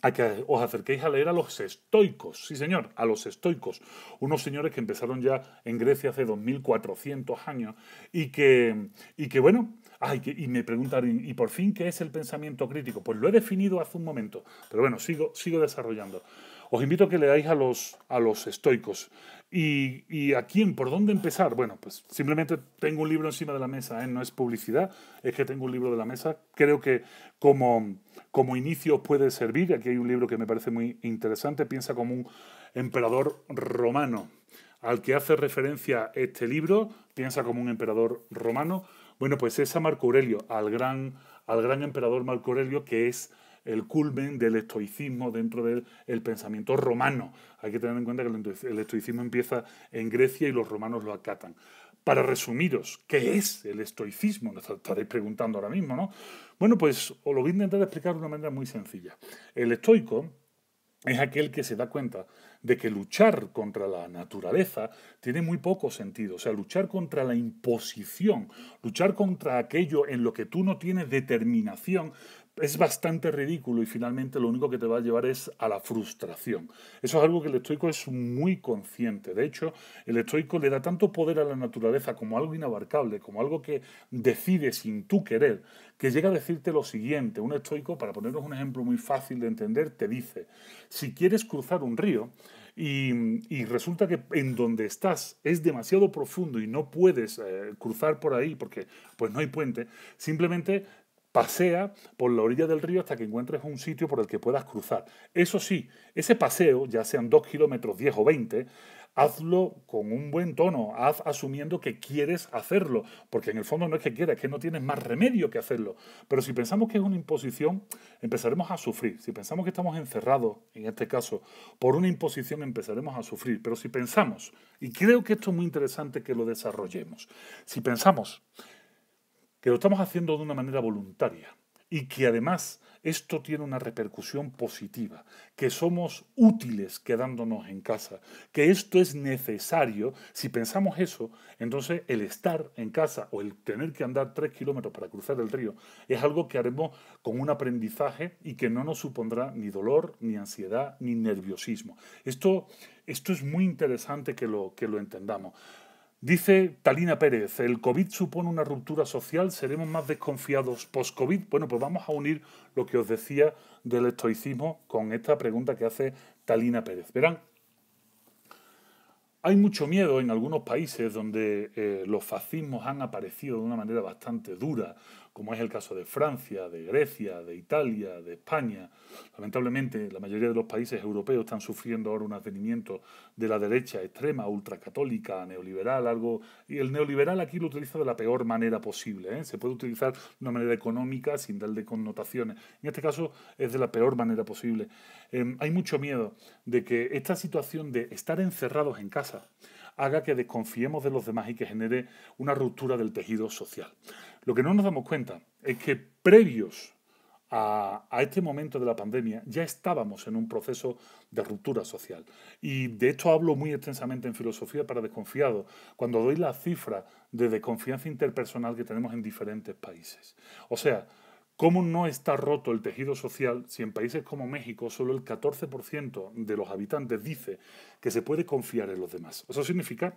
a que os acerquéis a leer a los estoicos, sí señor, a los estoicos, unos señores que empezaron ya en Grecia hace 2400 años y que, y que bueno, y me preguntan, ¿y por fin qué es el pensamiento crítico? Pues lo he definido hace un momento, pero bueno, sigo, sigo desarrollando. Os invito a que leáis a los, a los estoicos. ¿Y, ¿Y, a quién? ¿Por dónde empezar? Bueno, pues simplemente tengo un libro encima de la mesa, ¿eh? no es publicidad, es que tengo un libro de la mesa. Creo que como, como inicio puede servir. Aquí hay un libro que me parece muy interesante, piensa como un emperador romano. Al que hace referencia este libro, piensa como un emperador romano bueno, pues es a Marco Aurelio, al gran, al gran emperador Marco Aurelio, que es el culmen del estoicismo dentro del pensamiento romano. Hay que tener en cuenta que el estoicismo empieza en Grecia y los romanos lo acatan. Para resumiros, ¿qué es el estoicismo? Nos estaréis preguntando ahora mismo, ¿no? Bueno, pues os lo voy a intentar explicar de una manera muy sencilla. El estoico es aquel que se da cuenta de que luchar contra la naturaleza tiene muy poco sentido. O sea, luchar contra la imposición, luchar contra aquello en lo que tú no tienes determinación, es bastante ridículo y finalmente lo único que te va a llevar es a la frustración. Eso es algo que el estoico es muy consciente. De hecho, el estoico le da tanto poder a la naturaleza como algo inabarcable, como algo que decide sin tu querer, que llega a decirte lo siguiente. Un estoico, para ponernos un ejemplo muy fácil de entender, te dice, si quieres cruzar un río, y, resulta que en donde estás es demasiado profundo y no puedes eh, cruzar por ahí porque pues no hay puente, simplemente pasea por la orilla del río hasta que encuentres un sitio por el que puedas cruzar. Eso sí, ese paseo, ya sean 2 kilómetros, 10 o 20, hazlo con un buen tono, haz asumiendo que quieres hacerlo, porque en el fondo no es que quieras, es que no tienes más remedio que hacerlo. Pero si pensamos que es una imposición, empezaremos a sufrir. Si pensamos que estamos encerrados, en este caso, por una imposición, empezaremos a sufrir. Pero si pensamos, y creo que esto es muy interesante que lo desarrollemos, si pensamos que lo estamos haciendo de una manera voluntaria, y que además esto tiene una repercusión positiva, que somos útiles quedándonos en casa, que esto es necesario. Si pensamos eso, entonces el estar en casa o el tener que andar tres kilómetros para cruzar el río es algo que haremos con un aprendizaje y que no nos supondrá ni dolor, ni ansiedad, ni nerviosismo. Esto, esto es muy interesante que lo, que lo entendamos. Dice Talina Pérez, el COVID supone una ruptura social, seremos más desconfiados post-COVID. Bueno, pues vamos a unir lo que os decía del estoicismo con esta pregunta que hace Talina Pérez. Verán, hay mucho miedo en algunos países donde eh, los fascismos han aparecido de una manera bastante dura, como es el caso de Francia, de Grecia, de Italia, de España. Lamentablemente, la mayoría de los países europeos están sufriendo ahora un advenimiento de la derecha extrema, ultracatólica, neoliberal, algo... Y el neoliberal aquí lo utiliza de la peor manera posible. ¿eh? Se puede utilizar de una manera económica sin darle connotaciones. En este caso es de la peor manera posible. Em, hay mucho miedo de que esta situación de estar encerrados en casa haga que desconfiemos de los demás y que genere una ruptura del tejido social. Lo que no nos damos cuenta es que previos a, este momento de la pandemia ya estábamos en un proceso de ruptura social. Y de esto hablo muy extensamente en Filosofía para Desconfiados, cuando doy la cifra de desconfianza interpersonal que tenemos en diferentes países. O sea, ¿cómo no está roto el tejido social si en países como México solo el 14% de los habitantes dice que se puede confiar en los demás? Eso significa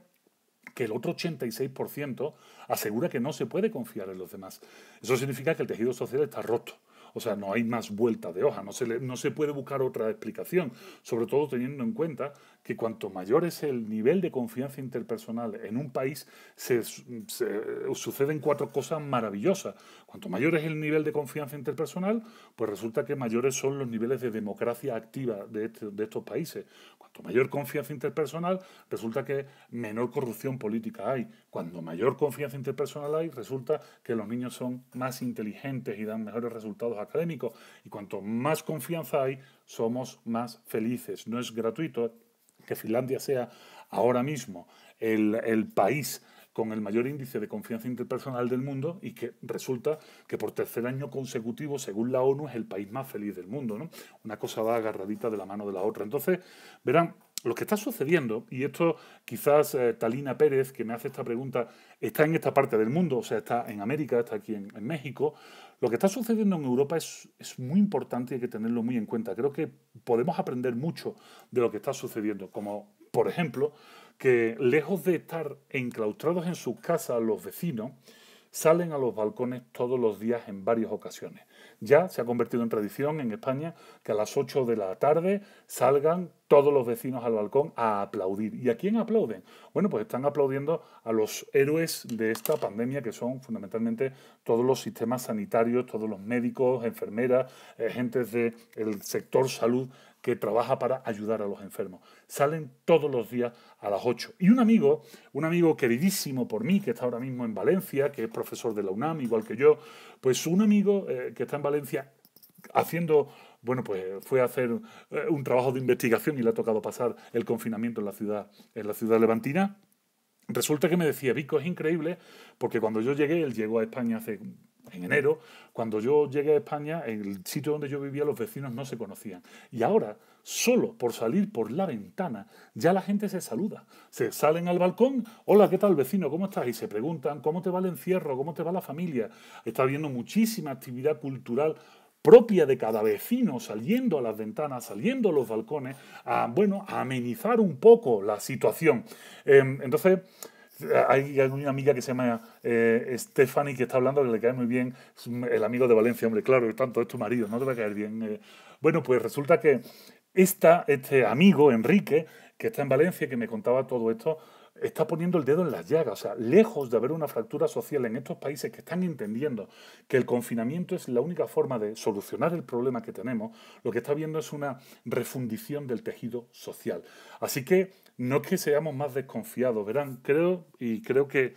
que el otro 86% asegura que no se puede confiar en los demás. Eso significa que el tejido social está roto. O sea, no hay más vuelta de hoja, no se, no se puede buscar otra explicación, sobre todo teniendo en cuenta que cuanto mayor es el nivel de confianza interpersonal en un país, se, suceden cuatro cosas maravillosas. Cuanto mayor es el nivel de confianza interpersonal, pues resulta que mayores son los niveles de democracia activa de, este, de estos países. Cuanto mayor confianza interpersonal, resulta que menor corrupción política hay. Cuando mayor confianza interpersonal hay, resulta que los niños son más inteligentes y dan mejores resultados académicos. Y cuanto más confianza hay, somos más felices. No es gratuito, que Finlandia sea ahora mismo el, país con el mayor índice de confianza interpersonal del mundo y que resulta que por tercer año consecutivo, según la ONU, es el país más feliz del mundo. ¿no? Una cosa va agarradita de la mano de la otra. Entonces, verán, lo que está sucediendo, y esto quizás eh, Talina Pérez, que me hace esta pregunta, está en esta parte del mundo, o sea, está en América, está aquí en México, lo que está sucediendo en Europa es, muy importante y hay que tenerlo muy en cuenta. Creo que podemos aprender mucho de lo que está sucediendo, como por ejemplo que lejos de estar enclaustrados en sus casas los vecinos, salen a los balcones todos los días en varias ocasiones. Ya se ha convertido en tradición en España que a las 8 de la tarde salgan todos los vecinos al balcón a aplaudir. ¿Y a quién aplauden? Bueno, pues están aplaudiendo a los héroes de esta pandemia, que son fundamentalmente todos los sistemas sanitarios, todos los médicos, enfermeras, agentes eh, gentes del sector salud que trabaja para ayudar a los enfermos. Salen todos los días a las 8. Y un amigo, un amigo queridísimo por mí, que está ahora mismo en Valencia, que es profesor de la UNAM, igual que yo, pues un amigo eh, que está en Valencia haciendo bueno, pues fue a hacer eh, un trabajo de investigación y le ha tocado pasar el confinamiento en la ciudad, en la ciudad levantina. Resulta que me decía, Vico, es increíble, porque cuando yo llegué, él llegó a España hace en enero, cuando yo llegué a España, en el sitio donde yo vivía los vecinos no se conocían. Y ahora, solo por salir por la ventana, ya la gente se saluda. Se salen al balcón, hola, ¿qué tal vecino? ¿Cómo estás? Y se preguntan, ¿cómo te va el encierro? ¿Cómo te va la familia? Está habiendo muchísima actividad cultural propia de cada vecino, saliendo a las ventanas, saliendo a los balcones, a, bueno, amenizar un poco la situación. Em, entonces, hay una amiga que se llama eh, Stephanie que está hablando que le cae muy bien, el amigo de Valencia, hombre, claro, tanto es tu marido, no te va a caer bien. Eh. Bueno, pues resulta que esta, este amigo, Enrique, que está en Valencia, que me contaba todo esto, está poniendo el dedo en las llagas. O sea, lejos de haber una fractura social en estos países que están entendiendo que el confinamiento es la única forma de solucionar el problema que tenemos, lo que está viendo es una refundición del tejido social. Así que no es que seamos más desconfiados, verán, creo y creo que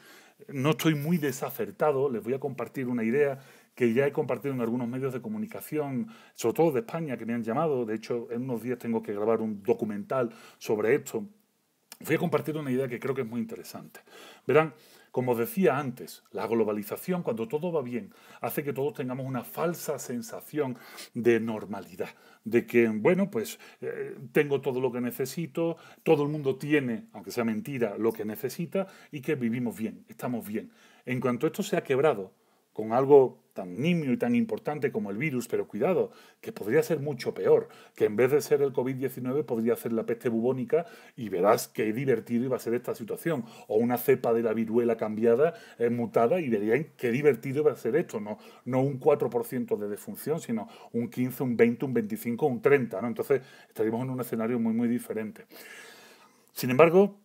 no estoy muy desacertado, les voy a compartir una idea que ya he compartido en algunos medios de comunicación, sobre todo de España, que me han llamado. De hecho, en unos días tengo que grabar un documental sobre esto voy a compartir una idea que creo que es muy interesante. Verán, como decía antes, la globalización, cuando todo va bien, hace que todos tengamos una falsa sensación de normalidad, de que, bueno, pues eh, tengo todo lo que necesito, todo el mundo tiene, aunque sea mentira, lo que necesita y que vivimos bien, estamos bien. En cuanto esto se ha quebrado, con algo tan nimio y tan importante como el virus, pero cuidado, que podría ser mucho peor, que en vez de ser el COVID-19 podría ser la peste bubónica y verás qué divertido iba a ser esta situación, o una cepa de la viruela cambiada, eh, mutada, y verían qué divertido iba a ser esto, no, no un 4% de defunción, sino un 15, un 20, un 25, un 30, ¿no? Entonces estaríamos en un escenario muy, muy diferente. Sin embargo,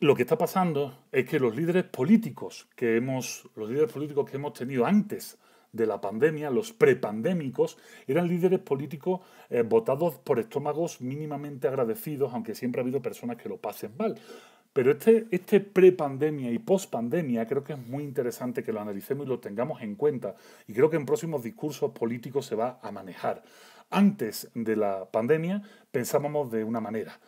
lo que está pasando es que los líderes políticos que hemos, los líderes políticos que hemos tenido antes de la pandemia, los prepandémicos, eran líderes políticos eh, votados por estómagos mínimamente agradecidos, aunque siempre ha habido personas que lo pasen mal. Pero este, este prepandemia y pospandemia creo que es muy interesante que lo analicemos y lo tengamos en cuenta. Y creo que en próximos discursos políticos se va a manejar. Antes de la pandemia pensábamos de una manera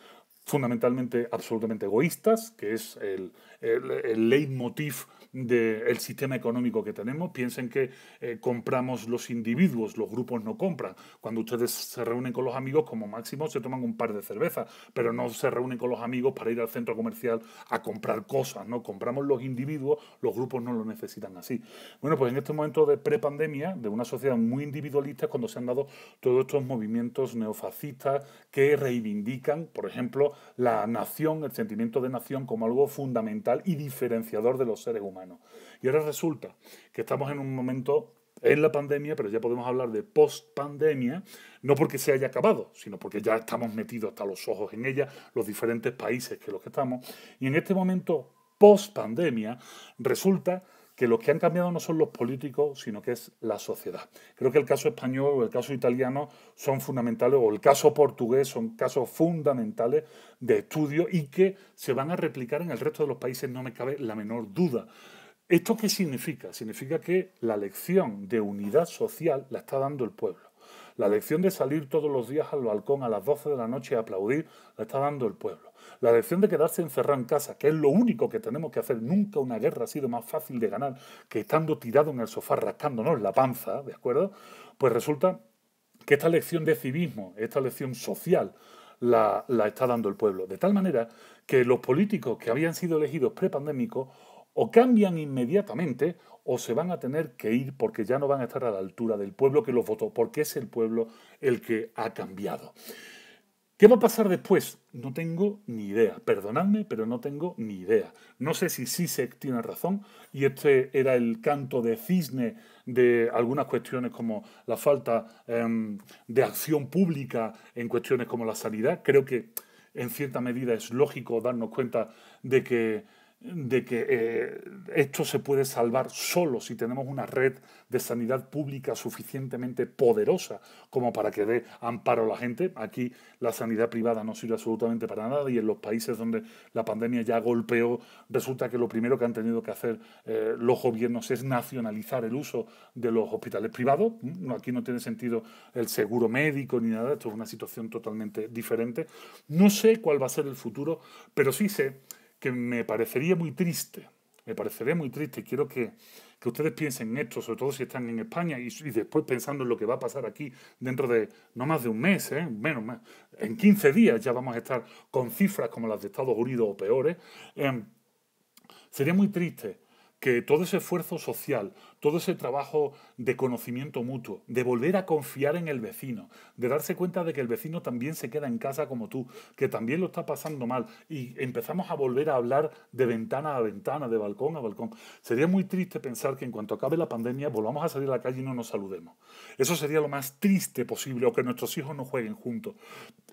fundamentalmente absolutamente egoístas, que es el, el, el leitmotiv del sistema económico que tenemos. Piensen que eh, compramos los individuos, los grupos no compran. Cuando ustedes se reúnen con los amigos, como máximo se toman un par de cervezas, pero no se reúnen con los amigos para ir al centro comercial a comprar cosas, ¿no? Compramos los individuos, los grupos no lo necesitan así. Bueno, pues en este momento de prepandemia, de una sociedad muy individualista, es cuando se han dado todos estos movimientos neofascistas que reivindican, por ejemplo, la nación, el sentimiento de nación como algo fundamental y diferenciador de los seres humanos. Y ahora resulta que estamos en un momento en la pandemia, pero ya podemos hablar de post-pandemia, no porque se haya acabado, sino porque ya estamos metidos hasta los ojos en ella, los diferentes países que los que estamos. Y en este momento post-pandemia resulta que los que han cambiado no son los políticos, sino que es la sociedad. Creo que el caso español o el caso italiano son fundamentales, o el caso portugués son casos fundamentales de estudio y que se van a replicar en el resto de los países, no me cabe la menor duda. ¿Esto qué significa? Significa que la lección de unidad social la está dando el pueblo. La lección de salir todos los días al balcón a las 12 de la noche a aplaudir la está dando el pueblo. La lección de quedarse encerrado en casa, que es lo único que tenemos que hacer, nunca una guerra ha sido más fácil de ganar que estando tirado en el sofá rascándonos la panza, ¿de acuerdo? Pues resulta que esta lección de civismo, esta lección social, la, la está dando el pueblo. De tal manera que los políticos que habían sido elegidos prepandémicos o cambian inmediatamente o se van a tener que ir porque ya no van a estar a la altura del pueblo que los votó, porque es el pueblo el que ha cambiado. ¿Qué va a pasar después? No tengo ni idea. Perdonadme, pero no tengo ni idea. No sé si Sisek tiene razón y este era el canto de cisne de algunas cuestiones como la falta em, de acción pública en cuestiones como la sanidad. Creo que en cierta medida es lógico darnos cuenta de que de que eh, esto se puede salvar solo si tenemos una red de sanidad pública suficientemente poderosa como para que dé amparo a la gente. Aquí la sanidad privada no sirve absolutamente para nada y en los países donde la pandemia ya golpeó, resulta que lo primero que han tenido que hacer eh, los gobiernos es nacionalizar el uso de los hospitales privados. Mm, aquí no tiene sentido el seguro médico ni nada, esto es una situación totalmente diferente. No sé cuál va a ser el futuro, pero sí sé que me parecería muy triste, me parecería muy triste, quiero que, que ustedes piensen en esto, sobre todo si están en España y, después pensando en lo que va a pasar aquí dentro de no más de un mes, ¿eh? menos en 15 días ya vamos a estar con cifras como las de Estados Unidos o peores, eh, sería muy triste que todo ese esfuerzo social, todo ese trabajo de conocimiento mutuo, de volver a confiar en el vecino, de darse cuenta de que el vecino también se queda en casa como tú, que también lo está pasando mal, y empezamos a volver a hablar de ventana a ventana, de balcón a balcón. Sería muy triste pensar que en cuanto acabe la pandemia volvamos a salir a la calle y no nos saludemos. Eso sería lo más triste posible, o que nuestros hijos no jueguen juntos.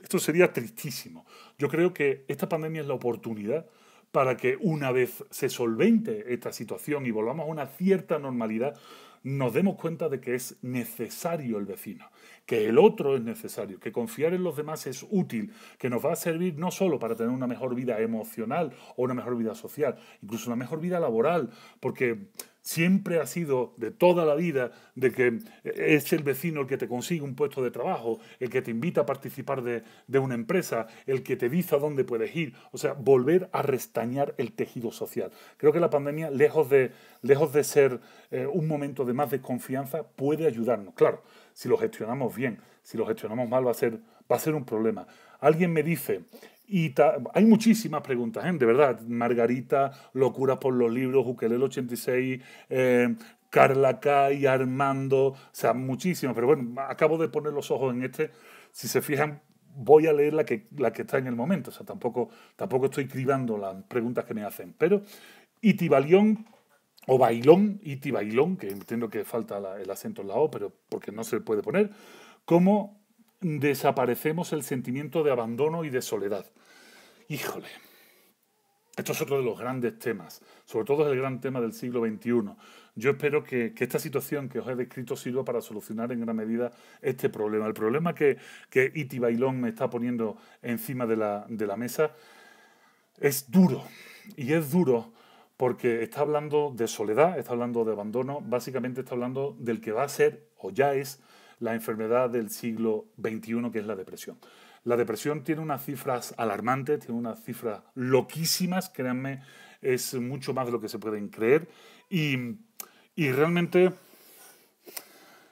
Esto sería tristísimo. Yo creo que esta pandemia es la oportunidad para que una vez se solvente esta situación y volvamos a una cierta normalidad, nos demos cuenta de que es necesario el vecino que el otro es necesario, que confiar en los demás es útil, que nos va a servir no solo para tener una mejor vida emocional o una mejor vida social, incluso una mejor vida laboral, porque siempre ha sido de toda la vida de que es el vecino el que te consigue un puesto de trabajo, el que te invita a participar de, una empresa, el que te dice a dónde puedes ir. O sea, volver a restañar el tejido social. Creo que la pandemia, lejos de, lejos de ser eh, un momento de más desconfianza, puede ayudarnos. Claro, si lo gestionamos bien. Si lo gestionamos mal va a ser, va a ser un problema. Alguien me dice, y hay muchísimas preguntas, ¿eh? de verdad. Margarita, Locura por los libros, Ukelel 86, eh, Carla K y Armando, o sea, muchísimas. Pero bueno, acabo de poner los ojos en este. Si se fijan, voy a leer la que, la que está en el momento. O sea, tampoco, tampoco estoy cribando las preguntas que me hacen. Pero Itibalión o Bailón, Iti Bailón, que entiendo que falta el acento en la O, pero porque no se puede poner, cómo desaparecemos el sentimiento de abandono y de soledad. Híjole, esto es otro de los grandes temas, sobre todo es el gran tema del siglo XXI. Yo espero que, esta situación que os he descrito sirva para solucionar en gran medida este problema. El problema que, que Iti Bailón me está poniendo encima de la mesa es duro, y es duro porque está hablando de soledad, está hablando de abandono, básicamente está hablando del que va a ser o ya es la enfermedad del siglo XXI, que es la depresión. La depresión tiene unas cifras alarmantes, tiene unas cifras loquísimas, créanme, es mucho más de lo que se pueden creer. Y, realmente,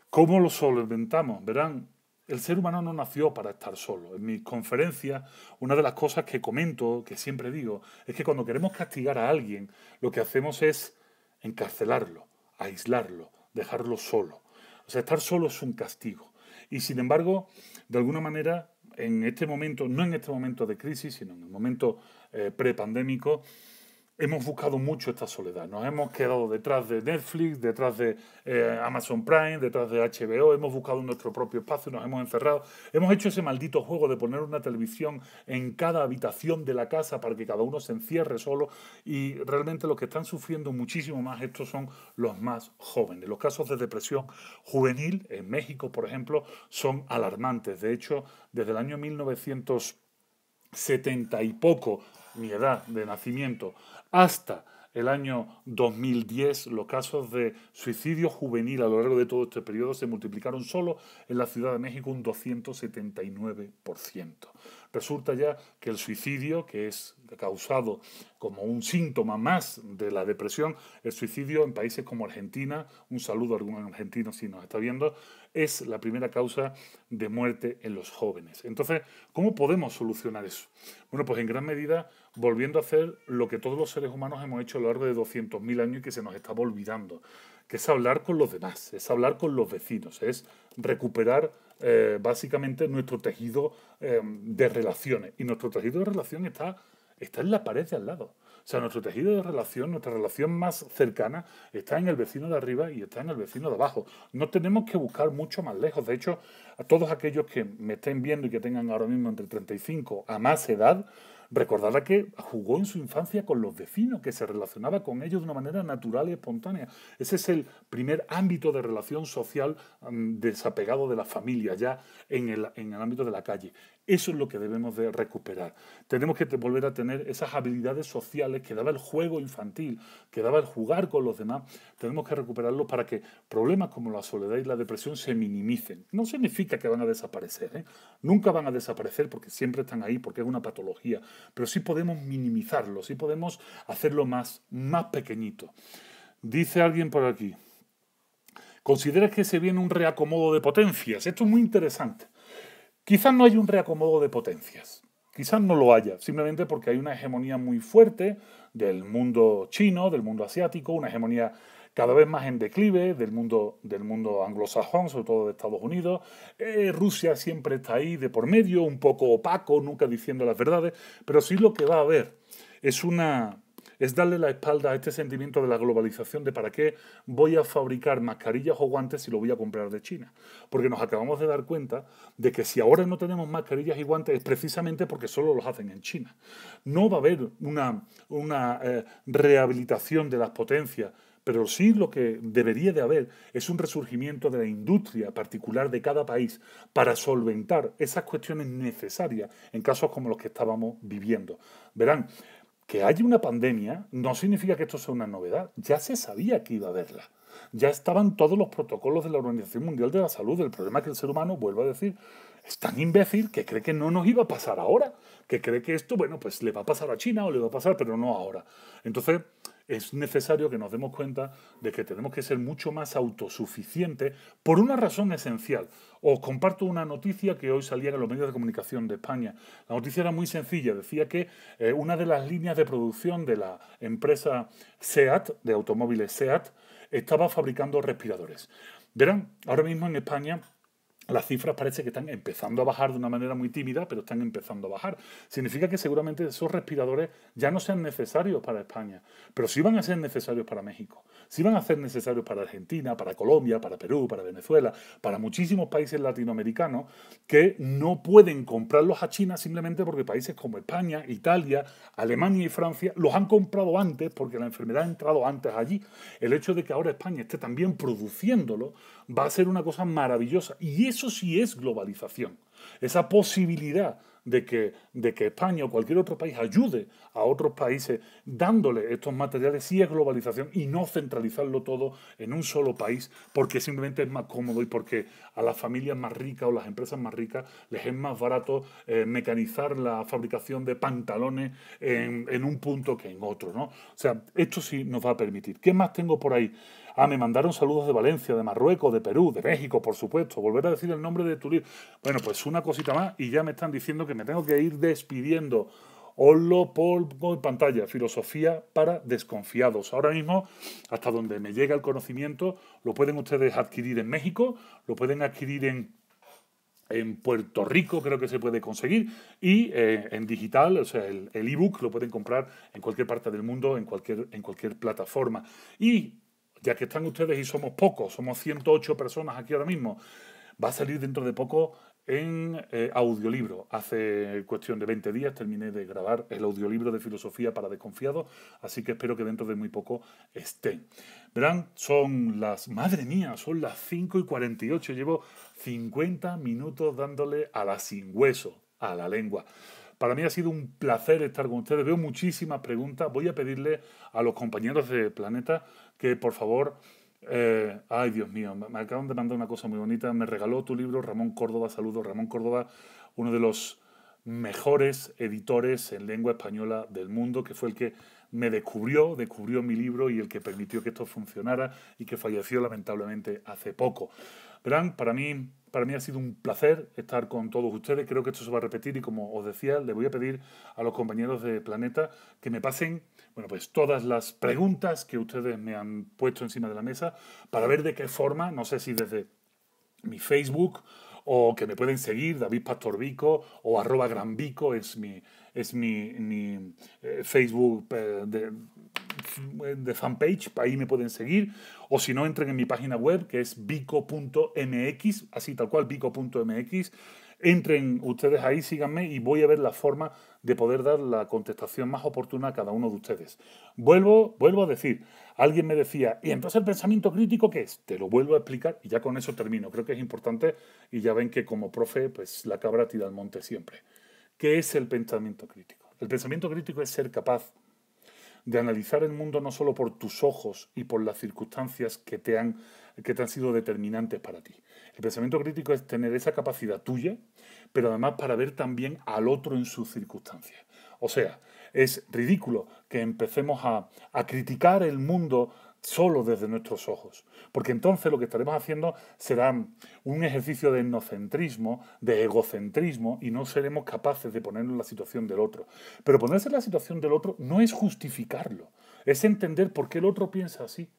¿cómo lo solventamos? Verán, el ser humano no nació para estar solo. En mi conferencia, una de las cosas que comento, que siempre digo, es que cuando queremos castigar a alguien, lo que hacemos es encarcelarlo, aislarlo, dejarlo solo. O sea, estar solo es un castigo. Y sin embargo, de alguna manera, en este momento, no en este momento de crisis, sino en el momento eh, prepandémico, hemos buscado mucho esta soledad. Nos hemos quedado detrás de Netflix, detrás de eh, Amazon Prime, detrás de HBO, hemos buscado nuestro propio espacio, nos hemos encerrado. Hemos hecho ese maldito juego de poner una televisión en cada habitación de la casa para que cada uno se encierre solo y realmente los que están sufriendo muchísimo más estos son los más jóvenes. Los casos de depresión juvenil en México, por ejemplo, son alarmantes. De hecho, desde el año 1970 y poco, mi edad de nacimiento, hasta el año 2010, los casos de suicidio juvenil a lo largo de todo este periodo se multiplicaron solo en la Ciudad de México un 279%. Resulta ya que el suicidio, que es causado como un síntoma más de la depresión, el suicidio en países como Argentina, un saludo a algún argentino si nos está viendo, es la primera causa de muerte en los jóvenes. Entonces, ¿cómo podemos solucionar eso? Bueno, pues en gran medida volviendo a hacer lo que todos los seres humanos hemos hecho a lo largo de 200.000 años y que se nos estaba olvidando, que es hablar con los demás, es hablar con los vecinos, es recuperar eh, básicamente nuestro tejido eh, de relaciones. Y nuestro tejido de relación está, está en la pared de al lado. O sea, nuestro tejido de relación, nuestra relación más cercana, está en el vecino de arriba y está en el vecino de abajo. No tenemos que buscar mucho más lejos. De hecho, a todos aquellos que me estén viendo y que tengan ahora mismo entre 35 a más edad, Recordará que jugó en su infancia con los vecinos, que se relacionaba con ellos de una manera natural y espontánea. Ese es el primer ámbito de relación social mm, desapegado de la familia, ya en el, en el ámbito de la calle. Eso es lo que debemos de recuperar. Tenemos que volver a tener esas habilidades sociales que daba el juego infantil, que daba el jugar con los demás. Tenemos que recuperarlos para que problemas como la soledad y la depresión se minimicen. No significa que van a desaparecer. ¿eh? Nunca van a desaparecer porque siempre están ahí, porque es una patología. Pero sí podemos minimizarlo, sí podemos hacerlo más, más pequeñito. Dice alguien por aquí. ¿Consideras que se viene un reacomodo de potencias? Esto es muy interesante. Quizás no hay un reacomodo de potencias, quizás no lo haya, simplemente porque hay una hegemonía muy fuerte del mundo chino, del mundo asiático, una hegemonía cada vez más en declive del mundo, del mundo anglosajón, sobre todo de Estados Unidos. Eh, Rusia siempre está ahí de por medio, un poco opaco, nunca diciendo las verdades, pero sí lo que va a haber es una es darle la espalda a este sentimiento de la globalización de para qué voy a fabricar mascarillas o guantes si lo voy a comprar de China. Porque nos acabamos de dar cuenta de que si ahora no tenemos mascarillas y guantes es precisamente porque solo los hacen en China. No va a haber una, una eh, rehabilitación de las potencias pero sí lo que debería de haber es un resurgimiento de la industria particular de cada país para solventar esas cuestiones necesarias en casos como los que estábamos viviendo. Verán, que haya una pandemia no significa que esto sea una novedad. Ya se sabía que iba a haberla. Ya estaban todos los protocolos de la Organización Mundial de la Salud. El problema es que el ser humano, vuelvo a decir, es tan imbécil que cree que no nos iba a pasar ahora. Que cree que esto, bueno, pues le va a pasar a China o le va a pasar, pero no ahora. Entonces, es necesario que nos demos cuenta de que tenemos que ser mucho más autosuficientes por una razón esencial. Os comparto una noticia que hoy salía en los medios de comunicación de España. La noticia era muy sencilla, decía que eh, una de las líneas de producción de la empresa SEAT, de automóviles SEAT, estaba fabricando respiradores. Verán, ahora mismo en España las cifras parece que están empezando a bajar de una manera muy tímida, pero están empezando a bajar. Significa que seguramente esos respiradores ya no sean necesarios para España, pero sí van a ser necesarios para México, sí van a ser necesarios para Argentina, para Colombia, para Perú, para Venezuela, para muchísimos países latinoamericanos que no pueden comprarlos a China simplemente porque países como España, Italia, Alemania y Francia los han comprado antes porque la enfermedad ha entrado antes allí. El hecho de que ahora España esté también produciéndolo va a ser una cosa maravillosa y eso sí es globalización, esa posibilidad de que, de que España o cualquier otro país ayude a otros países dándole estos materiales, sí es globalización y no centralizarlo todo en un solo país porque simplemente es más cómodo y porque a las familias más ricas o las empresas más ricas les es más barato eh, mecanizar la fabricación de pantalones en, un punto que en otro. ¿no? O sea, esto sí nos va a permitir. ¿Qué más tengo por ahí? Ah, me mandaron saludos de Valencia, de Marruecos, de Perú, de México, por supuesto. Volver a decir el nombre de tu Bueno, pues una cosita más y ya me están diciendo que me tengo que ir despidiendo. Oslo polvo y pantalla, filosofía para desconfiados. Ahora mismo, hasta donde me llega el conocimiento, lo pueden ustedes adquirir en México, lo pueden adquirir en, en Puerto Rico, creo que se puede conseguir, y eh, en digital, o sea, el ebook lo pueden comprar en cualquier parte del mundo, en cualquier, en cualquier plataforma. Y ya que están ustedes y somos pocos, somos 108 personas aquí ahora mismo, va a salir dentro de poco en eh, audiolibro. Hace cuestión de 20 días terminé de grabar el audiolibro de filosofía para desconfiados, así que espero que dentro de muy poco estén. Verán, son las, madre mía, son las 5 y 48, llevo 50 minutos dándole a la sin hueso, a la lengua. Para mí ha sido un placer estar con ustedes. Veo muchísimas preguntas. Voy a pedirle a los compañeros de Planeta que por favor eh, ay, Dios mío, me acaban de mandar una cosa muy bonita. Me regaló tu libro Ramón Córdoba. Saludos, Ramón Córdoba, uno de los mejores editores en lengua española del mundo, que fue el que me descubrió, descubrió mi libro y el que permitió que esto funcionara y que falleció lamentablemente hace poco. Verán, para mí, para mí ha sido un placer estar con todos ustedes. Creo que esto se va a repetir y como os decía, le voy a pedir a los compañeros de Planeta que me pasen bueno, pues todas las preguntas que ustedes me han puesto encima de la mesa para ver de qué forma, no sé si desde mi Facebook o que me pueden seguir, David Pastor Vico o arroba Gran Vico, es mi, es mi, eh, Facebook eh, de, de, fanpage, ahí me pueden seguir, o si no, entren en mi página web que es vico.mx, así tal cual, vico.mx, entren ustedes ahí, síganme y voy a ver la forma de poder dar la contestación más oportuna a cada uno de ustedes. Vuelvo, vuelvo a decir, alguien me decía, ¿y entonces el pensamiento crítico qué es? Te lo vuelvo a explicar y ya con eso termino. Creo que es importante y ya ven que como profe, pues la cabra tira al monte siempre. ¿Qué es el pensamiento crítico? El pensamiento crítico es ser capaz de analizar el mundo no solo por tus ojos y por las circunstancias que te han, que te han sido determinantes para ti. El pensamiento crítico es tener esa capacidad tuya pero además para ver también al otro en sus circunstancias. O sea, es ridículo que empecemos a, a criticar el mundo solo desde nuestros ojos, porque entonces lo que estaremos haciendo será un ejercicio de etnocentrismo, de egocentrismo, y no seremos capaces de ponernos en la situación del otro. Pero ponerse en la situación del otro no es justificarlo, es entender por qué el otro piensa así.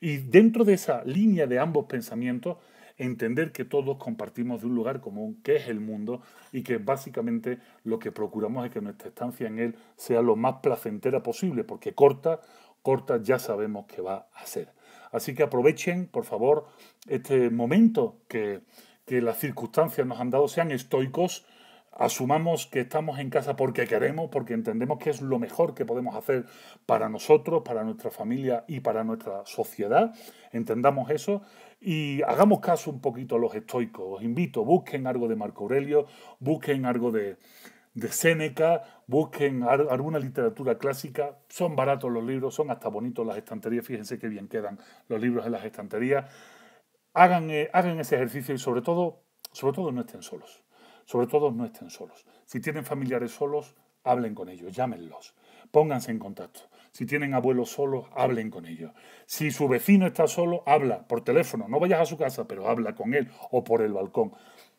Y dentro de esa línea de ambos pensamientos, entender que todos compartimos de un lugar común, que es el mundo, y que básicamente lo que procuramos es que nuestra estancia en él sea lo más placentera posible, porque corta, corta ya sabemos que va a ser. Así que aprovechen, por favor, este momento que, que las circunstancias nos han dado, sean estoicos, asumamos que estamos en casa porque queremos, porque entendemos que es lo mejor que podemos hacer para nosotros, para nuestra familia y para nuestra sociedad. Entendamos eso y hagamos caso un poquito a los estoicos. Os invito, busquen algo de Marco Aurelio, busquen algo de, de Séneca, busquen alguna literatura clásica, son baratos los libros, son hasta bonitos las estanterías, fíjense qué bien quedan los libros en las estanterías. Hagan, eh, hagan ese ejercicio y sobre todo, sobre todo no estén solos, sobre todo no estén solos. Si tienen familiares solos, hablen con ellos, llámenlos, pónganse en contacto. Si tienen abuelos solos, hablen con ellos. Si su vecino está solo, habla por teléfono. No vayas a su casa, pero habla con él o por el balcón.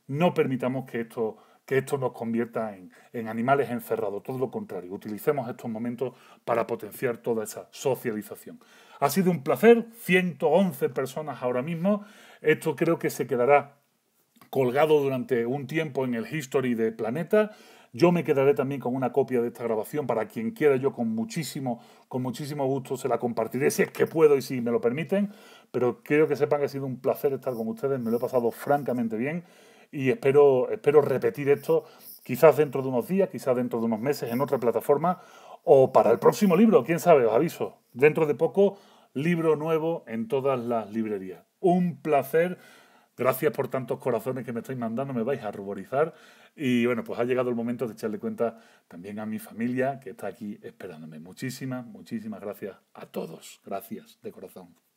No permitamos que esto, que esto nos convierta en, en animales encerrados. Todo lo contrario. Utilicemos estos momentos para potenciar toda esa socialización. Ha sido un placer. 111 personas ahora mismo. Esto creo que se quedará colgado durante un tiempo en el History de Planeta. Yo me quedaré también con una copia de esta grabación para quien quiera. Yo con muchísimo, con muchísimo gusto se la compartiré si es que puedo y si me lo permiten. Pero creo que sepan que ha sido un placer estar con ustedes. Me lo he pasado francamente bien y espero, espero repetir esto quizás dentro de unos días, quizás dentro de unos meses en otra plataforma o para el próximo libro. Quién sabe, os aviso. Dentro de poco, libro nuevo en todas las librerías. Un placer Gracias por tantos corazones que me estáis mandando, me vais a ruborizar. Y bueno, pues ha llegado el momento de echarle cuenta también a mi familia que está aquí esperándome. Muchísimas, muchísimas gracias a todos. Gracias de corazón.